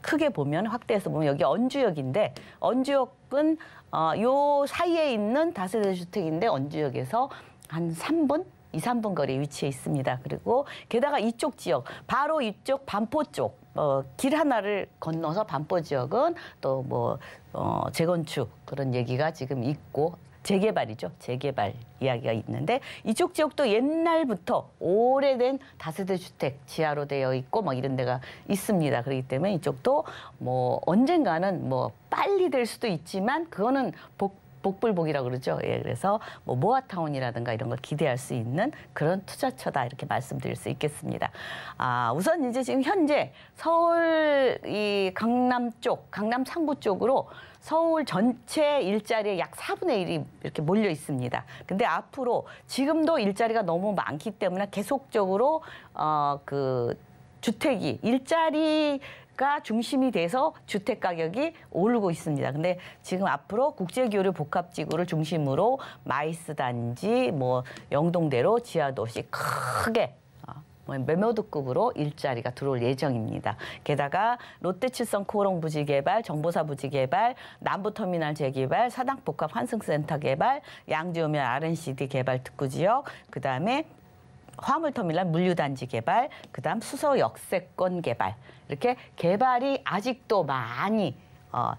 크게 보면 확대해서 보면 여기 언주역인데 언주역은 어, 요 사이에 있는 다세대 주택인데 언주역에서 한 3분 이삼분 거리에 위치해 있습니다. 그리고 게다가 이쪽 지역, 바로 이쪽 반포 쪽, 어, 길 하나를 건너서 반포 지역은 또 뭐, 어, 재건축 그런 얘기가 지금 있고 재개발이죠. 재개발 이야기가 있는데 이쪽 지역도 옛날부터 오래된 다세대 주택 지하로 되어 있고 막 뭐 이런 데가 있습니다. 그렇기 때문에 이쪽도 뭐 언젠가는 뭐 빨리 될 수도 있지만 그거는 복 복불복이라고 그러죠. 예, 그래서 뭐 모아타운이라든가 이런 걸 기대할 수 있는 그런 투자처다 이렇게 말씀드릴 수 있겠습니다. 아, 우선 이제 지금 현재 서울 이 강남 쪽, 강남 상부 쪽으로 서울 전체 일자리의 약 4분의 1이 이렇게 몰려 있습니다. 근데 앞으로 지금도 일자리가 너무 많기 때문에 계속적으로 어 그 주택이 일자리 가 중심이 돼서 주택 가격이 오르고 있습니다. 근데 지금 앞으로 국제교류 복합지구를 중심으로 마이스 단지, 뭐 영동대로 지하도시 크게 어, 뭐 매매도급으로 일자리가 들어올 예정입니다. 게다가 롯데칠성 코롱 부지 개발, 정보사 부지 개발, 남부터미널 재개발, 사당복합 환승센터 개발, 양지오면 RNCD 개발 특구 지역, 그다음에 화물터미널 물류단지 개발, 그다음 수서 역세권 개발 이렇게 개발이 아직도 많이 어,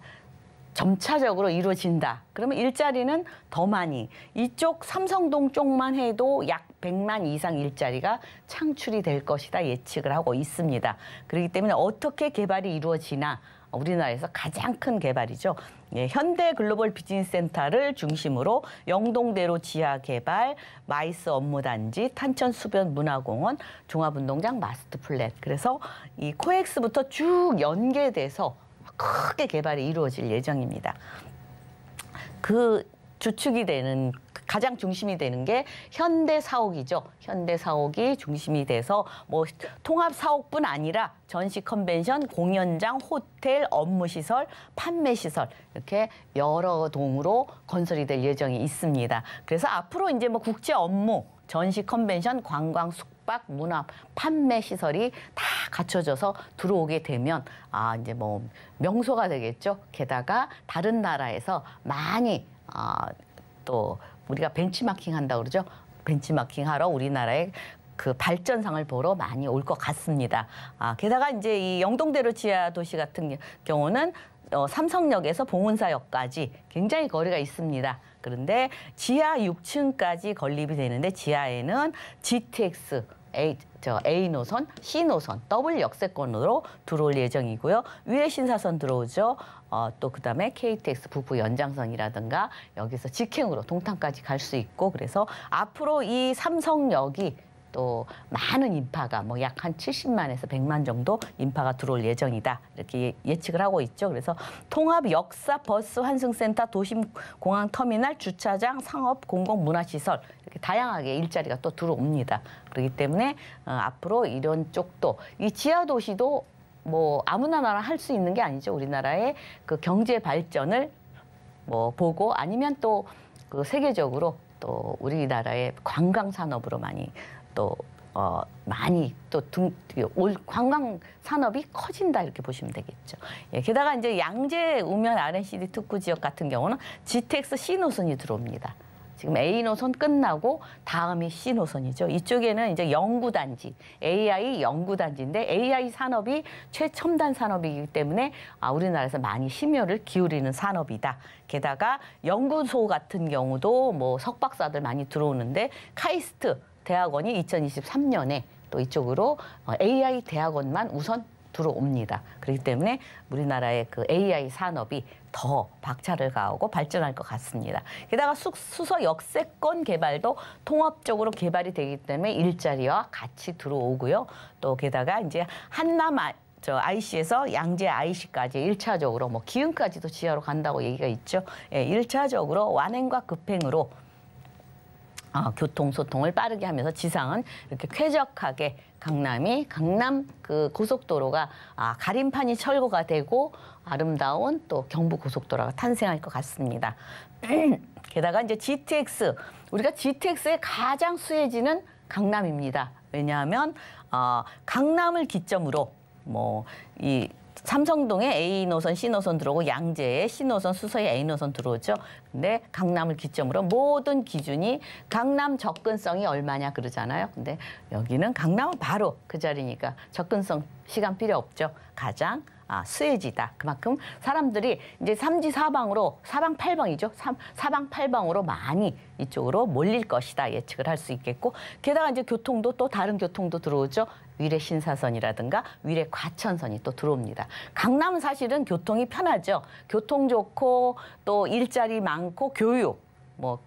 점차적으로 이루어진다. 그러면 일자리는 더 많이 이쪽 삼성동 쪽만 해도 약 100만 이상 일자리가 창출이 될 것이다 예측을 하고 있습니다. 그렇기 때문에 어떻게 개발이 이루어지나 우리나라에서 가장 큰 개발이죠. 예, 현대 글로벌 비즈니스 센터를 중심으로 영동대로 지하 개발, 마이스 업무단지, 탄천수변 문화공원, 종합운동장 마스트 플랫. 그래서 이 코엑스부터 쭉 연계돼서 크게 개발이 이루어질 예정입니다. 그 주축이 되는 가장 중심이 되는 게 현대 사옥이죠. 현대 사옥이 중심이 돼서 뭐 통합 사옥뿐 아니라 전시 컨벤션, 공연장, 호텔, 업무 시설, 판매 시설 이렇게 여러 동으로 건설이 될 예정이 있습니다. 그래서 앞으로 이제 뭐 국제 업무 전시 컨벤션, 관광, 숙박, 문화, 판매 시설이 다 갖춰져서 들어오게 되면 아 이제 뭐 명소가 되겠죠. 게다가 다른 나라에서 많이 아또 우리가 벤치마킹 한다 그러죠. 벤치마킹 하러 우리나라에그 발전상을 보러 많이 올 것 같습니다. 아, 게다가 이제 이 영동대로 지하 도시 같은 경우는 어, 삼성역에서 봉은사역까지 굉장히 거리가 있습니다. 그런데 지하 6층까지 건립이 되는데 지하에는 GTX A, 저 A 노선, C 노선, 더블 역세권으로 들어올 예정이고요. 위에 신사선 들어오죠. 어, 또 그다음에 KTX 북부 연장선이라든가 여기서 직행으로 동탄까지 갈 수 있고 그래서 앞으로 이 삼성역이 또 많은 인파가 뭐 약 한 70만에서 100만 정도 인파가 들어올 예정이다. 이렇게 예, 예측을 하고 있죠. 그래서 통합 역사 버스 환승센터 도심 공항 터미널 주차장 상업 공공 문화시설 이렇게 다양하게 일자리가 또 들어옵니다. 그렇기 때문에 어, 앞으로 이런 쪽도 이 지하 도시도 뭐 아무나 나라 할수 있는 게 아니죠. 우리나라의 그 경제 발전을 뭐 보고 아니면 또 그 세계적으로 또 우리나라의 관광 산업으로 많이 또 어, 많이 또올 등 관광 산업이 커진다 이렇게 보시면 되겠죠. 예, 게다가 이제 양재 우면 RNCD 특구 지역 같은 경우는 GTX C 노선이 들어옵니다. 지금 A 노선 끝나고 다음이 C 노선이죠. 이쪽에는 이제 연구단지, AI 연구단지인데 AI 산업이 최첨단 산업이기 때문에 아, 우리나라에서 많이 심혈을 기울이는 산업이다. 게다가 연구소 같은 경우도 뭐 석박사들 많이 들어오는데 카이스트 대학원이 2023년에 또 이쪽으로 어, AI 대학원만 우선 들어옵니다. 그렇기 때문에 우리나라의 그 AI 산업이 더 박차를 가하고 발전할 것 같습니다. 게다가 수, 수서 역세권 개발도 통합적으로 개발이 되기 때문에 일자리와 같이 들어오고요. 또 게다가 이제 한남 아, 저 IC에서 양재 IC까지 일차적으로뭐 기흥까지도 지하로 간다고 얘기가 있죠. 예, 일차적으로 완행과 급행으로 어, 교통 소통을 빠르게 하면서 지상은 이렇게 쾌적하게 강남이 강남 그 고속도로가 아, 가림판이 철거가 되고 아름다운 또 경부 고속도로가 탄생할 것 같습니다. *clears throat* 게다가 이제 GTX 우리가 GTX의 가장 수혜지는 강남입니다. 왜냐하면 어, 강남을 기점으로 뭐이 삼성동에 A 노선, C 노선 들어오고 양재에 C 노선, 수서에 A 노선 들어오죠. 근데 강남을 기점으로 모든 기준이 강남 접근성이 얼마냐 그러잖아요. 근데 여기는 강남은 바로 그 자리니까 접근성 시간 필요 없죠. 가장 아, 수혜지다. 그만큼 사람들이 이제 삼지 사방으로 사방 팔방이죠. 삼, 사방 팔방으로 많이 이쪽으로 몰릴 것이다 예측을 할 수 있겠고 게다가 이제 교통도 또 다른 교통도 들어오죠. 위례 신사선이라든가 위례 과천선이 또 들어옵니다. 강남은 사실은 교통이 편하죠. 교통 좋고 또 일자리 많고 교육 뭐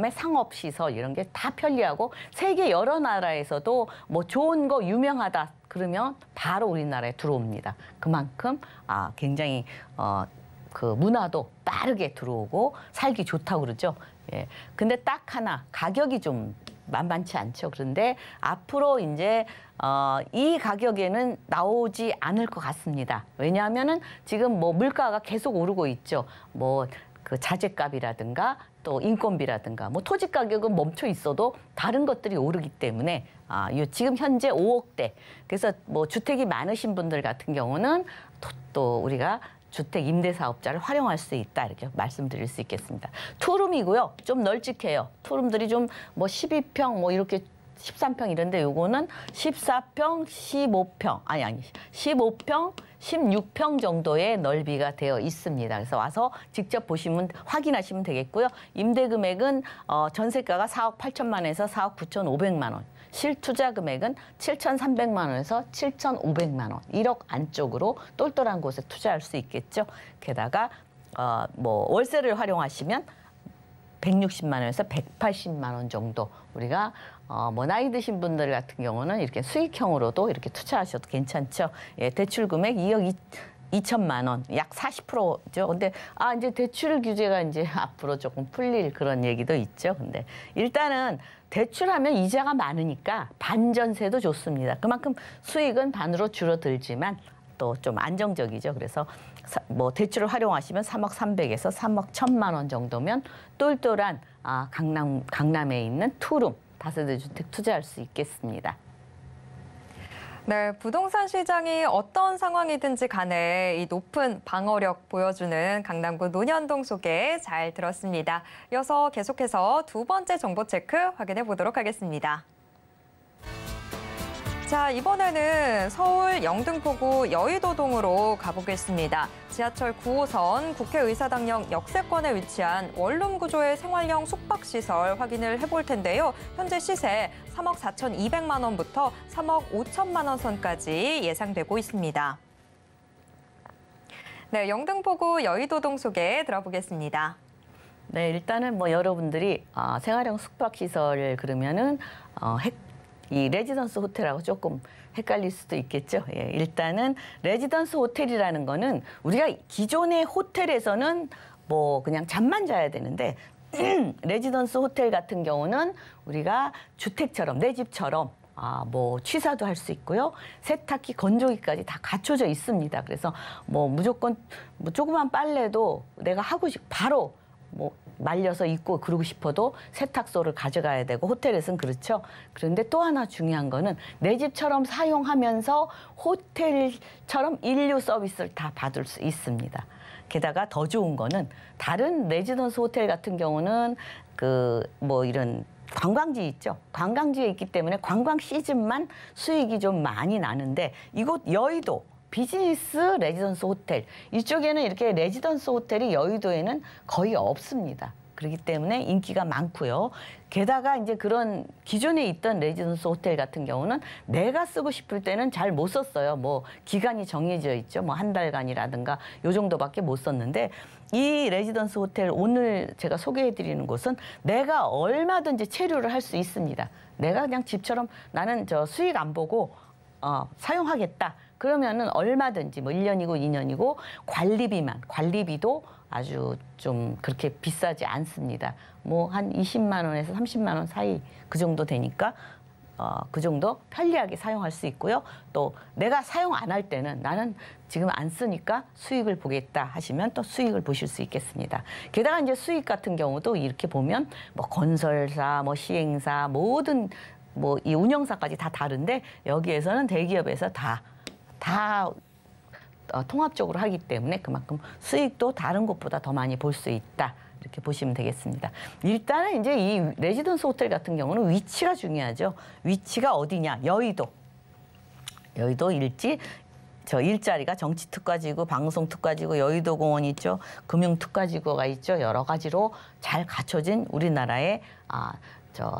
그다음에 상업 시설 이런 게 다 편리하고 세계 여러 나라에서도 뭐 좋은 거 유명하다 그러면 바로 우리나라에 들어옵니다. 그만큼 아, 굉장히 어, 그 문화도 빠르게 들어오고 살기 좋다고 그러죠. 예. 근데 딱 하나 가격이 좀 만만치 않죠. 그런데 앞으로 이제 어, 이 가격에는 나오지 않을 것 같습니다. 왜냐하면은 지금 뭐 물가가 계속 오르고 있죠. 뭐 그 자재값이라든가 또 인건비라든가 뭐 토지 가격은 멈춰 있어도 다른 것들이 오르기 때문에 아, 지금 현재 5억대 그래서 뭐 주택이 많으신 분들 같은 경우는 또, 또 우리가 주택 임대 사업자를 활용할 수 있다 이렇게 말씀드릴 수 있겠습니다. 투룸이고요. 좀 널찍해요. 투룸들이 좀 뭐 12평 뭐 이렇게 십삼 평 이런데 요거는 십사 평 십오 평 아니 아니 십오 평 십육 평 정도의 넓이가 되어 있습니다. 그래서 와서 직접 보시면 확인하시면 되겠고요. 임대 금액은 어, 전세가가 사억팔천만 원에서 사억구천오백만 원. 실투자 금액은 칠천삼백만 원에서 칠천오백만 원. 일억 안쪽으로 똘똘한 곳에 투자할 수 있겠죠. 게다가 어, 뭐 월세를 활용하시면 백육십만 원에서 백팔십만원 정도 우리가 어, 뭐 나이 드신 분들 같은 경우는 이렇게 수익형으로도 이렇게 투자하셔도 괜찮죠. 예, 대출 금액 이억이천만 원, 약 사십 프로죠 근데 아 이제 대출 규제가 이제 *laughs* 앞으로 조금 풀릴 그런 얘기도 있죠. 근데 일단은 대출하면 이자가 많으니까 반전세도 좋습니다. 그만큼 수익은 반으로 줄어들지만 또 좀 안정적이죠. 그래서 뭐 대출을 활용하시면 3억 300에서 3억 1천만 원 정도면 똘똘한 아, 강남 강남에 있는 투룸 다세대 주택 투자할 수 있겠습니다. 네, 부동산 시장이 어떤 상황이든지 간에 이 높은 방어력 보여주는 강남구 논현동 소개 잘 들었습니다. 이어서 계속해서 두 번째 정보 체크 확인해 보도록 하겠습니다. 자, 이번에는 서울 영등포구 여의도동으로 가보겠습니다. 지하철 9호선 국회의사당역 역세권에 위치한 원룸 구조의 생활형 숙박시설 확인을 해볼 텐데요. 현재 시세 3억 4,200만 원부터 3억 5천만 원 선까지 예상되고 있습니다. 네, 영등포구 여의도동 소개 들어보겠습니다. 네, 일단은 뭐 여러분들이 아, 생활형 숙박시설을 그러면은 어, 핵이 레지던스 호텔하고 조금 헷갈릴 수도 있겠죠. 예, 일단은 레지던스 호텔이라는 거는 우리가 기존의 호텔에서는 뭐 그냥 잠만 자야 되는데 *clears throat* 레지던스 호텔 같은 경우는 우리가 주택처럼 내 집처럼 아, 뭐 취사도 할 수 있고요. 세탁기, 건조기까지 다 갖춰져 있습니다. 그래서 뭐 무조건 뭐 조그만 빨래도 내가 하고 싶 바로 뭐 말려서 입고 그러고 싶어도 세탁소를 가져가야 되고 호텔에서는 그렇죠. 그런데 또 하나 중요한 거는 내 집처럼 사용하면서 호텔처럼 인류 서비스를 다 받을 수 있습니다. 게다가 더 좋은 거는 다른 레지던스 호텔 같은 경우는 그 뭐 이런 관광지 있죠. 관광지에 있기 때문에 관광 시즌만 수익이 좀 많이 나는데 이곳 여의도 비즈니스 레지던스 호텔 이쪽에는 이렇게 레지던스 호텔이 여의도에는 거의 없습니다. 그렇기 때문에 인기가 많고요. 게다가 이제 그런 기존에 있던 레지던스 호텔 같은 경우는 내가 쓰고 싶을 때는 잘 못 썼어요. 뭐 기간이 정해져 있죠. 뭐 한 달간이라든가 요 정도밖에 못 썼는데 이 레지던스 호텔 오늘 제가 소개해 드리는 곳은 내가 얼마든지 체류를 할 수 있습니다. 내가 그냥 집처럼 나는 저 수익 안 보고 어, 사용하겠다. 그러면은 얼마든지 뭐 1년이고 2년이고 관리비만 관리비도 아주 좀 그렇게 비싸지 않습니다. 뭐 한 20만 원에서 30만 원 사이 그 정도 되니까 어, 그 정도 편리하게 사용할 수 있고요. 또 내가 사용 안 할 때는 나는 지금 안 쓰니까 수익을 보겠다 하시면 또 수익을 보실 수 있겠습니다. 게다가 이제 수익 같은 경우도 이렇게 보면 뭐 건설사, 뭐 시행사 모든 뭐 이 운영사까지 다 다른데 여기에서는 대기업에서 다다 어, 통합적으로 하기 때문에 그만큼 수익도 다른 곳보다 더 많이 볼 수 있다. 이렇게 보시면 되겠습니다. 일단은 이제 이 레지던스 호텔 같은 경우는 위치가 중요하죠. 위치가 어디냐? 여의도. 여의도 일지 저 일자리가 정치 특가지구 방송 특가지구 여의도 공원 있죠. 금융 특가지구가 있죠. 여러 가지로 잘 갖춰진 우리나라의 아, 저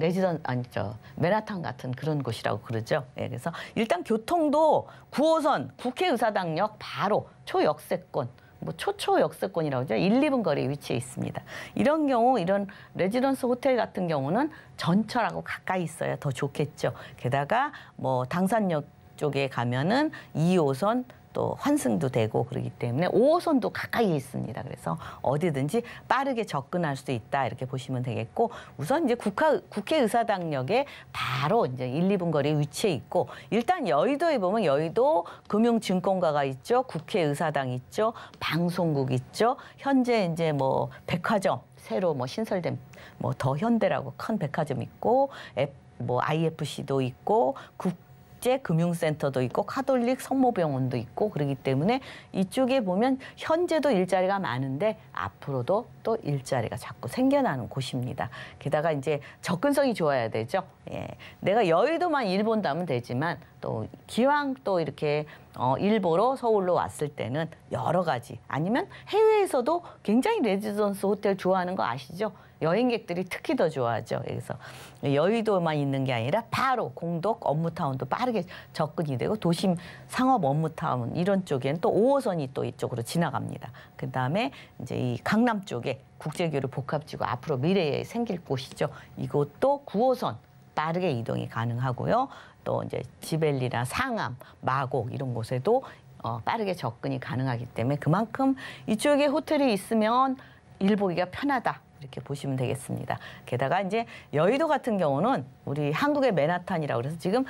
레지던 아, 아니죠 메라탕 같은 그런 곳이라고 그러죠. 예, 그래서 일단 교통도 9호선 국회의사당역 바로 초역세권 뭐 초초 역세권이라고 하죠. 1, 2분 거리에 위치해 있습니다. 이런 경우 이런 레지던스 호텔 같은 경우는 전철하고 가까이 있어야 더 좋겠죠. 게다가 뭐 당산역 쪽에 가면은 2호선 또 환승도 되고 그러기 때문에 5호선도 가까이 있습니다. 그래서 어디든지 빠르게 접근할 수 있다 이렇게 보시면 되겠고 우선 이제 국화, 국회의사당역에 바로 이제 1, 2분 거리에 위치해 있고 일단 여의도에 보면 여의도 금융증권가가 있죠. 국회의사당 있죠. 방송국 있죠. 현재 이제 뭐 백화점 새로 뭐 신설된 뭐 더 현대라고 큰 백화점 있고 앱, 뭐 IFC도 있고 국 국제금융센터도 있고 카톨릭 성모병원도 있고 그러기 때문에 이쪽에 보면 현재도 일자리가 많은데 앞으로도 또 일자리가 자꾸 생겨나는 곳입니다. 게다가 이제 접근성이 좋아야 되죠. 예. 내가 여의도만 일 본다면 되지만 또 기왕 또 이렇게 어, 일보로 서울로 왔을 때는 여러 가지 아니면 해외에서도 굉장히 레지던스 호텔 좋아하는 거 아시죠? 여행객들이 특히 더 좋아하죠. 그래서 여의도만 있는 게 아니라 바로 공덕 업무타운도 빠르게 접근이 되고 도심 상업 업무타운 이런 쪽엔 또 5호선이 또 이쪽으로 지나갑니다. 그다음에 이제 이 강남 쪽에 국제교류 복합지구 앞으로 미래에 생길 곳이죠. 이것도 9호선 빠르게 이동이 가능하고요. 또 이제 지벨리나 상암, 마곡 이런 곳에도 어, 빠르게 접근이 가능하기 때문에 그만큼 이쪽에 호텔이 있으면 일 보기가 편하다. 이렇게 보시면 되겠습니다. 게다가 이제 여의도 같은 경우는 우리 한국의 맨하탄이라고 그래서 지금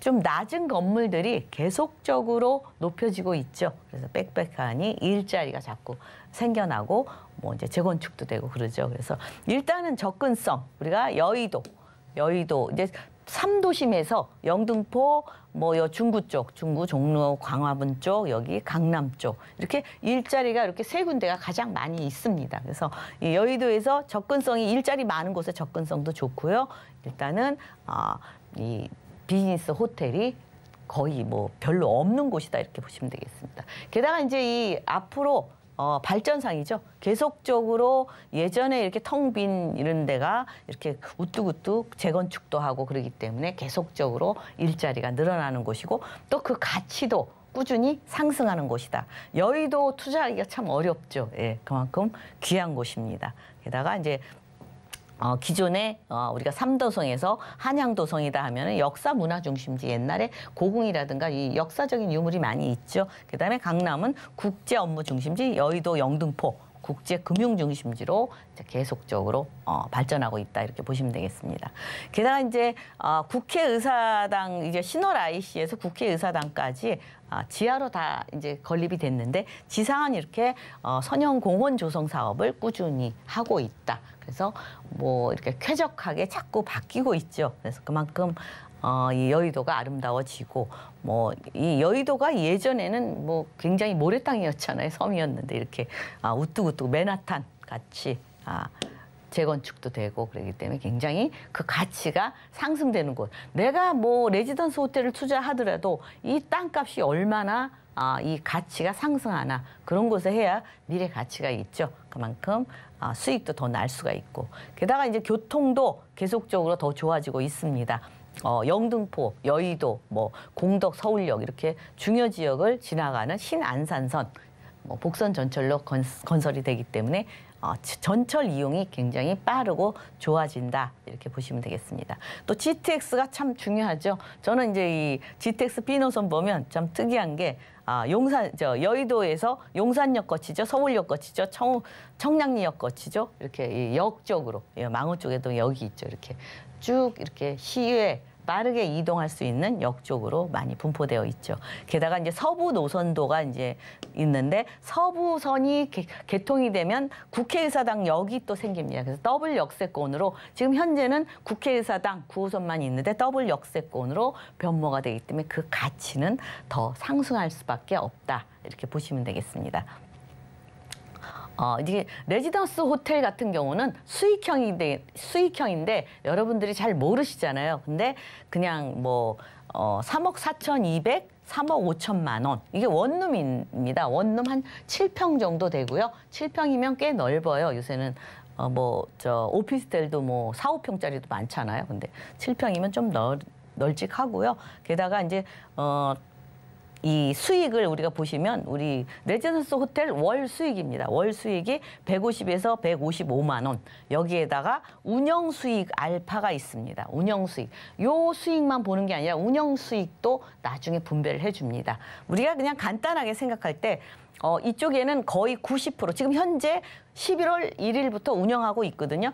좀 낮은 건물들이 계속적으로 높여지고 있죠. 그래서 빽빽하니 일자리가 자꾸 생겨나고 뭐 이제 재건축도 되고 그러죠. 그래서 일단은 접근성 우리가 여의도 여의도 이제 삼도심에서 영등포 뭐 여 중구 쪽, 중구 종로 광화문 쪽, 여기 강남 쪽 이렇게 일자리가 이렇게 세 군데가 가장 많이 있습니다. 그래서 이 여의도에서 접근성이 일자리 많은 곳에 접근성도 좋고요. 일단은 아, 이 비즈니스 호텔이 거의 뭐 별로 없는 곳이다 이렇게 보시면 되겠습니다. 게다가 이제 이 앞으로 어, 발전상이죠. 계속적으로 예전에 이렇게 텅 빈 이런 데가 이렇게 우뚝우뚝 재건축도 하고 그러기 때문에 계속적으로 일자리가 늘어나는 곳이고 또 그 가치도 꾸준히 상승하는 곳이다. 여의도 투자하기가 참 어렵죠. 예, 그만큼 귀한 곳입니다. 게다가 이제 어, 기존에 어, 우리가 삼도성에서 한양도성이다 하면은 역사 문화 중심지 옛날에 고궁이라든가 이 역사적인 유물이 많이 있죠. 그다음에 강남은 국제 업무 중심지 여의도 영등포 국제 금융 중심지로 계속적으로 어, 발전하고 있다 이렇게 보시면 되겠습니다. 게다가 이제 어, 국회의사당 이제 신월 IC에서 국회의사당까지 어, 지하로 다 이제 건립이 됐는데 지상은 이렇게 어, 선형 공원 조성 사업을 꾸준히 하고 있다. 그래서 뭐 이렇게 쾌적하게 자꾸 바뀌고 있죠. 그래서 그만큼 어, 이 여의도가 아름다워지고 뭐 이 여의도가 예전에는 뭐 굉장히 모래땅이었잖아요. 섬이었는데 이렇게 아, 우뚝우뚝 맨하탄 같이 아, 재건축도 되고 그러기 때문에 굉장히 그 가치가 상승되는 곳. 내가 뭐 레지던스 호텔을 투자하더라도 이 땅값이 얼마나 아, 이 가치가 상승하나 그런 곳에 해야 미래 가치가 있죠. 그만큼 아, 수익도 더 날 수가 있고 게다가 이제 교통도 계속적으로 더 좋아지고 있습니다. 어, 영등포, 여의도, 뭐 공덕, 서울역 이렇게 중요 지역을 지나가는 신안산선, 뭐 복선 전철로 건, 건설이 되기 때문에 어, 전철 이용이 굉장히 빠르고 좋아진다 이렇게 보시면 되겠습니다. 또 GTX가 참 중요하죠. 저는 이제 이 GTX B 노선 보면 참 특이한 게 아, 용산 저 여의도에서 용산역 거치죠, 서울역 거치죠, 청 청량리역 거치죠, 이렇게 이역 쪽으로 예, 망우 쪽에도 역이 있죠, 이렇게 쭉 이렇게 시외 빠르게 이동할 수 있는 역 쪽으로 많이 분포되어 있죠. 게다가 이제 서부 노선도가 이제 있는데 서부선이 개, 개통이 되면 국회의사당 역이 또 생깁니다. 그래서 더블 역세권으로 지금 현재는 국회의사당 9호선만 있는데 더블 역세권으로 변모가 되기 때문에 그 가치는 더 상승할 수밖에 없다. 이렇게 보시면 되겠습니다. 어, 이게 레지던스 호텔 같은 경우는 수익형인데, 수익형인데 여러분들이 잘 모르시잖아요. 근데 그냥 뭐, 어, 3억 4,200, 3억 5천만 원. 이게 원룸입니다. 원룸 한 7평 정도 되고요. 7평이면 꽤 넓어요. 요새는 어, 뭐, 저, 오피스텔도 뭐, 4, 5평짜리도 많잖아요. 근데 7평이면 좀 넓, 널찍하고요. 게다가 이제, 어, 이 수익을 우리가 보시면 우리 레지던스 호텔 월 수익입니다. 월 수익이 150에서 155만 원. 여기에다가 운영 수익 알파가 있습니다. 운영 수익. 요 수익만 보는 게 아니라 운영 수익도 나중에 분배를 해 줍니다. 우리가 그냥 간단하게 생각할 때 어, 이쪽에는 거의 90% 지금 현재 11월 1일부터 운영하고 있거든요.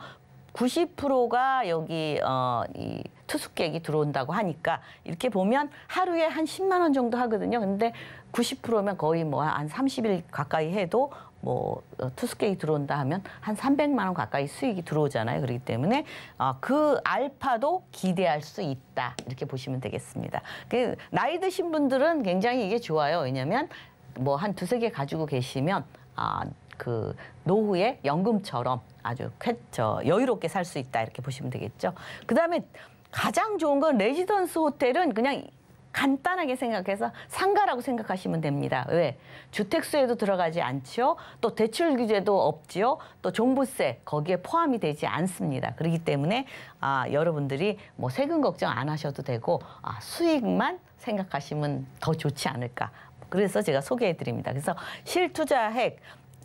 90%가 여기 어, 이 투숙객이 들어온다고 하니까 이렇게 보면 하루에 한 10만 원 정도 하거든요. 근데 90%면 거의 뭐 한 30일 가까이 해도 뭐 어, 투숙객이 들어온다 하면 한 300만 원 가까이 수익이 들어오잖아요. 그렇기 때문에 어, 그 알파도 기대할 수 있다. 이렇게 보시면 되겠습니다. 그 나이 드신 분들은 굉장히 이게 좋아요. 왜냐면 뭐 한 두세 개 가지고 계시면 아, 그 노후에 연금처럼 아주 쾌, 저 여유롭게 살 수 있다 이렇게 보시면 되겠죠. 그다음에 가장 좋은 건 레지던스 호텔은 그냥 간단하게 생각해서 상가라고 생각하시면 됩니다. 왜? 주택수에도 들어가지 않죠또 대출 규제도 없지요. 또 종부세 거기에 포함이 되지 않습니다. 그렇기 때문에 아, 여러분들이 뭐 세금 걱정 안 하셔도 되고 아, 수익만 생각하시면 더 좋지 않을까. 그래서 제가 소개해 드립니다. 그래서 실투자핵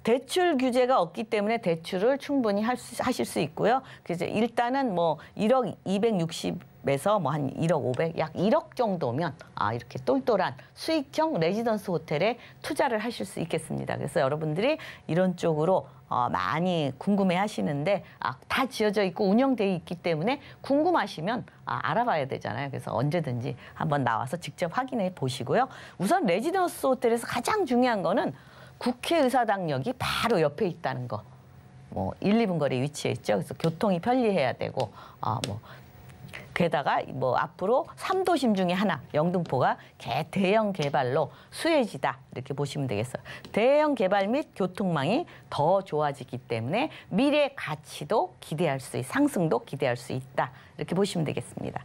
대출 규제가 없기 때문에 대출을 충분히 할 수, 하실 수 있고요. 그래서 일단은 뭐 1억 260에서 뭐 한 1억 500, 약 1억 정도면 아 이렇게 똘똘한 수익형 레지던스 호텔에 투자를 하실 수 있겠습니다. 그래서 여러분들이 이런 쪽으로 어, 많이 궁금해 하시는데 아, 다 지어져 있고 운영돼 있기 때문에 궁금하시면 아, 알아봐야 되잖아요. 그래서 언제든지 한번 나와서 직접 확인해 보시고요. 우선 레지던스 호텔에서 가장 중요한 거는 국회의사당역이 바로 옆에 있다는 거. 뭐 1, 2분 거리 에위치해 있죠. 그래서 교통이 편리해야 되고 아, 뭐 게다가 뭐 앞으로 3도심 중에 하나 영등포가 개, 대형 개발로 수혜지다 이렇게 보시면 되겠어요. 대형 개발 및 교통망이 더 좋아지기 때문에 미래 가치도 기대할 수 있, 상승도 기대할 수 있다 이렇게 보시면 되겠습니다.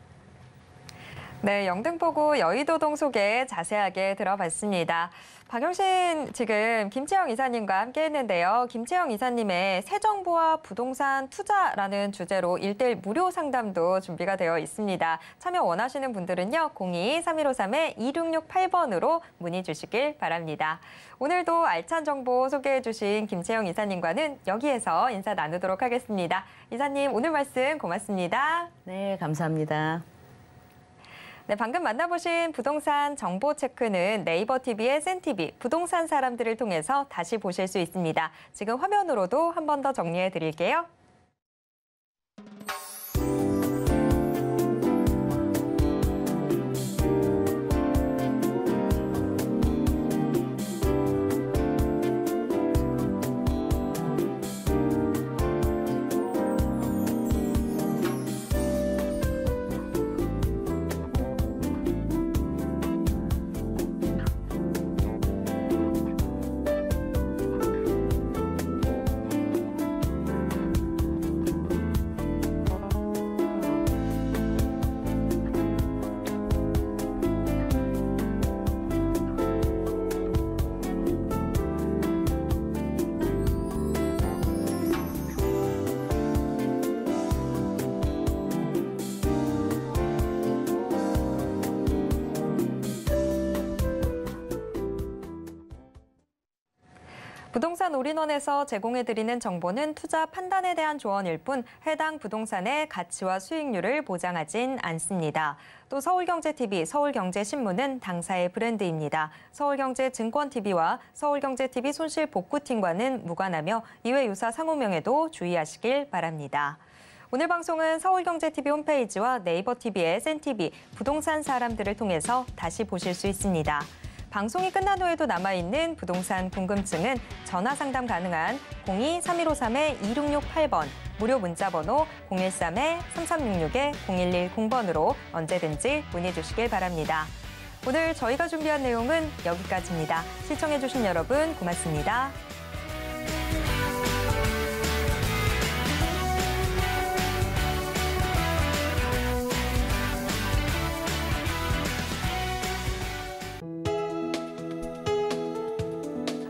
네, 영등포구 여의도동 속에 자세하게 들어봤습니다. 박영신 지금 김채영 이사님과 함께 했는데요. 김채영 이사님의 새 정부와 부동산 투자라는 주제로 일대일 무료 상담도 준비가 되어 있습니다. 참여 원하시는 분들은요. 02-3153-2668번으로 문의 주시길 바랍니다. 오늘도 알찬 정보 소개해 주신 김채영 이사님과는 여기에서 인사 나누도록 하겠습니다. 이사님 오늘 말씀 고맙습니다. 네, 감사합니다. 네, 방금 만나보신 부동산 정보 체크는 네이버 TV의 센티비 부동산 사람들을 통해서 다시 보실 수 있습니다. 지금 화면으로도 한 번 더 정리해 드릴게요. 부동산 올인원에서 제공해드리는 정보는 투자 판단에 대한 조언일 뿐 해당 부동산의 가치와 수익률을 보장하진 않습니다. 또 서울경제TV, 서울경제신문은 당사의 브랜드입니다. 서울경제증권TV와 서울경제TV 손실복구팀과는 무관하며 이외 유사 상호명에도 주의하시길 바랍니다. 오늘 방송은 서울경제TV 홈페이지와 네이버TV의 센TV, 부동산 사람들을 통해서 다시 보실 수 있습니다. 방송이 끝난 후에도 남아있는 부동산 궁금증은 전화 상담 가능한 02-3153-2668번, 무료 문자번호 013-3366-0110번으로 언제든지 문의 주시길 바랍니다. 오늘 저희가 준비한 내용은 여기까지입니다. 시청해주신 여러분 고맙습니다.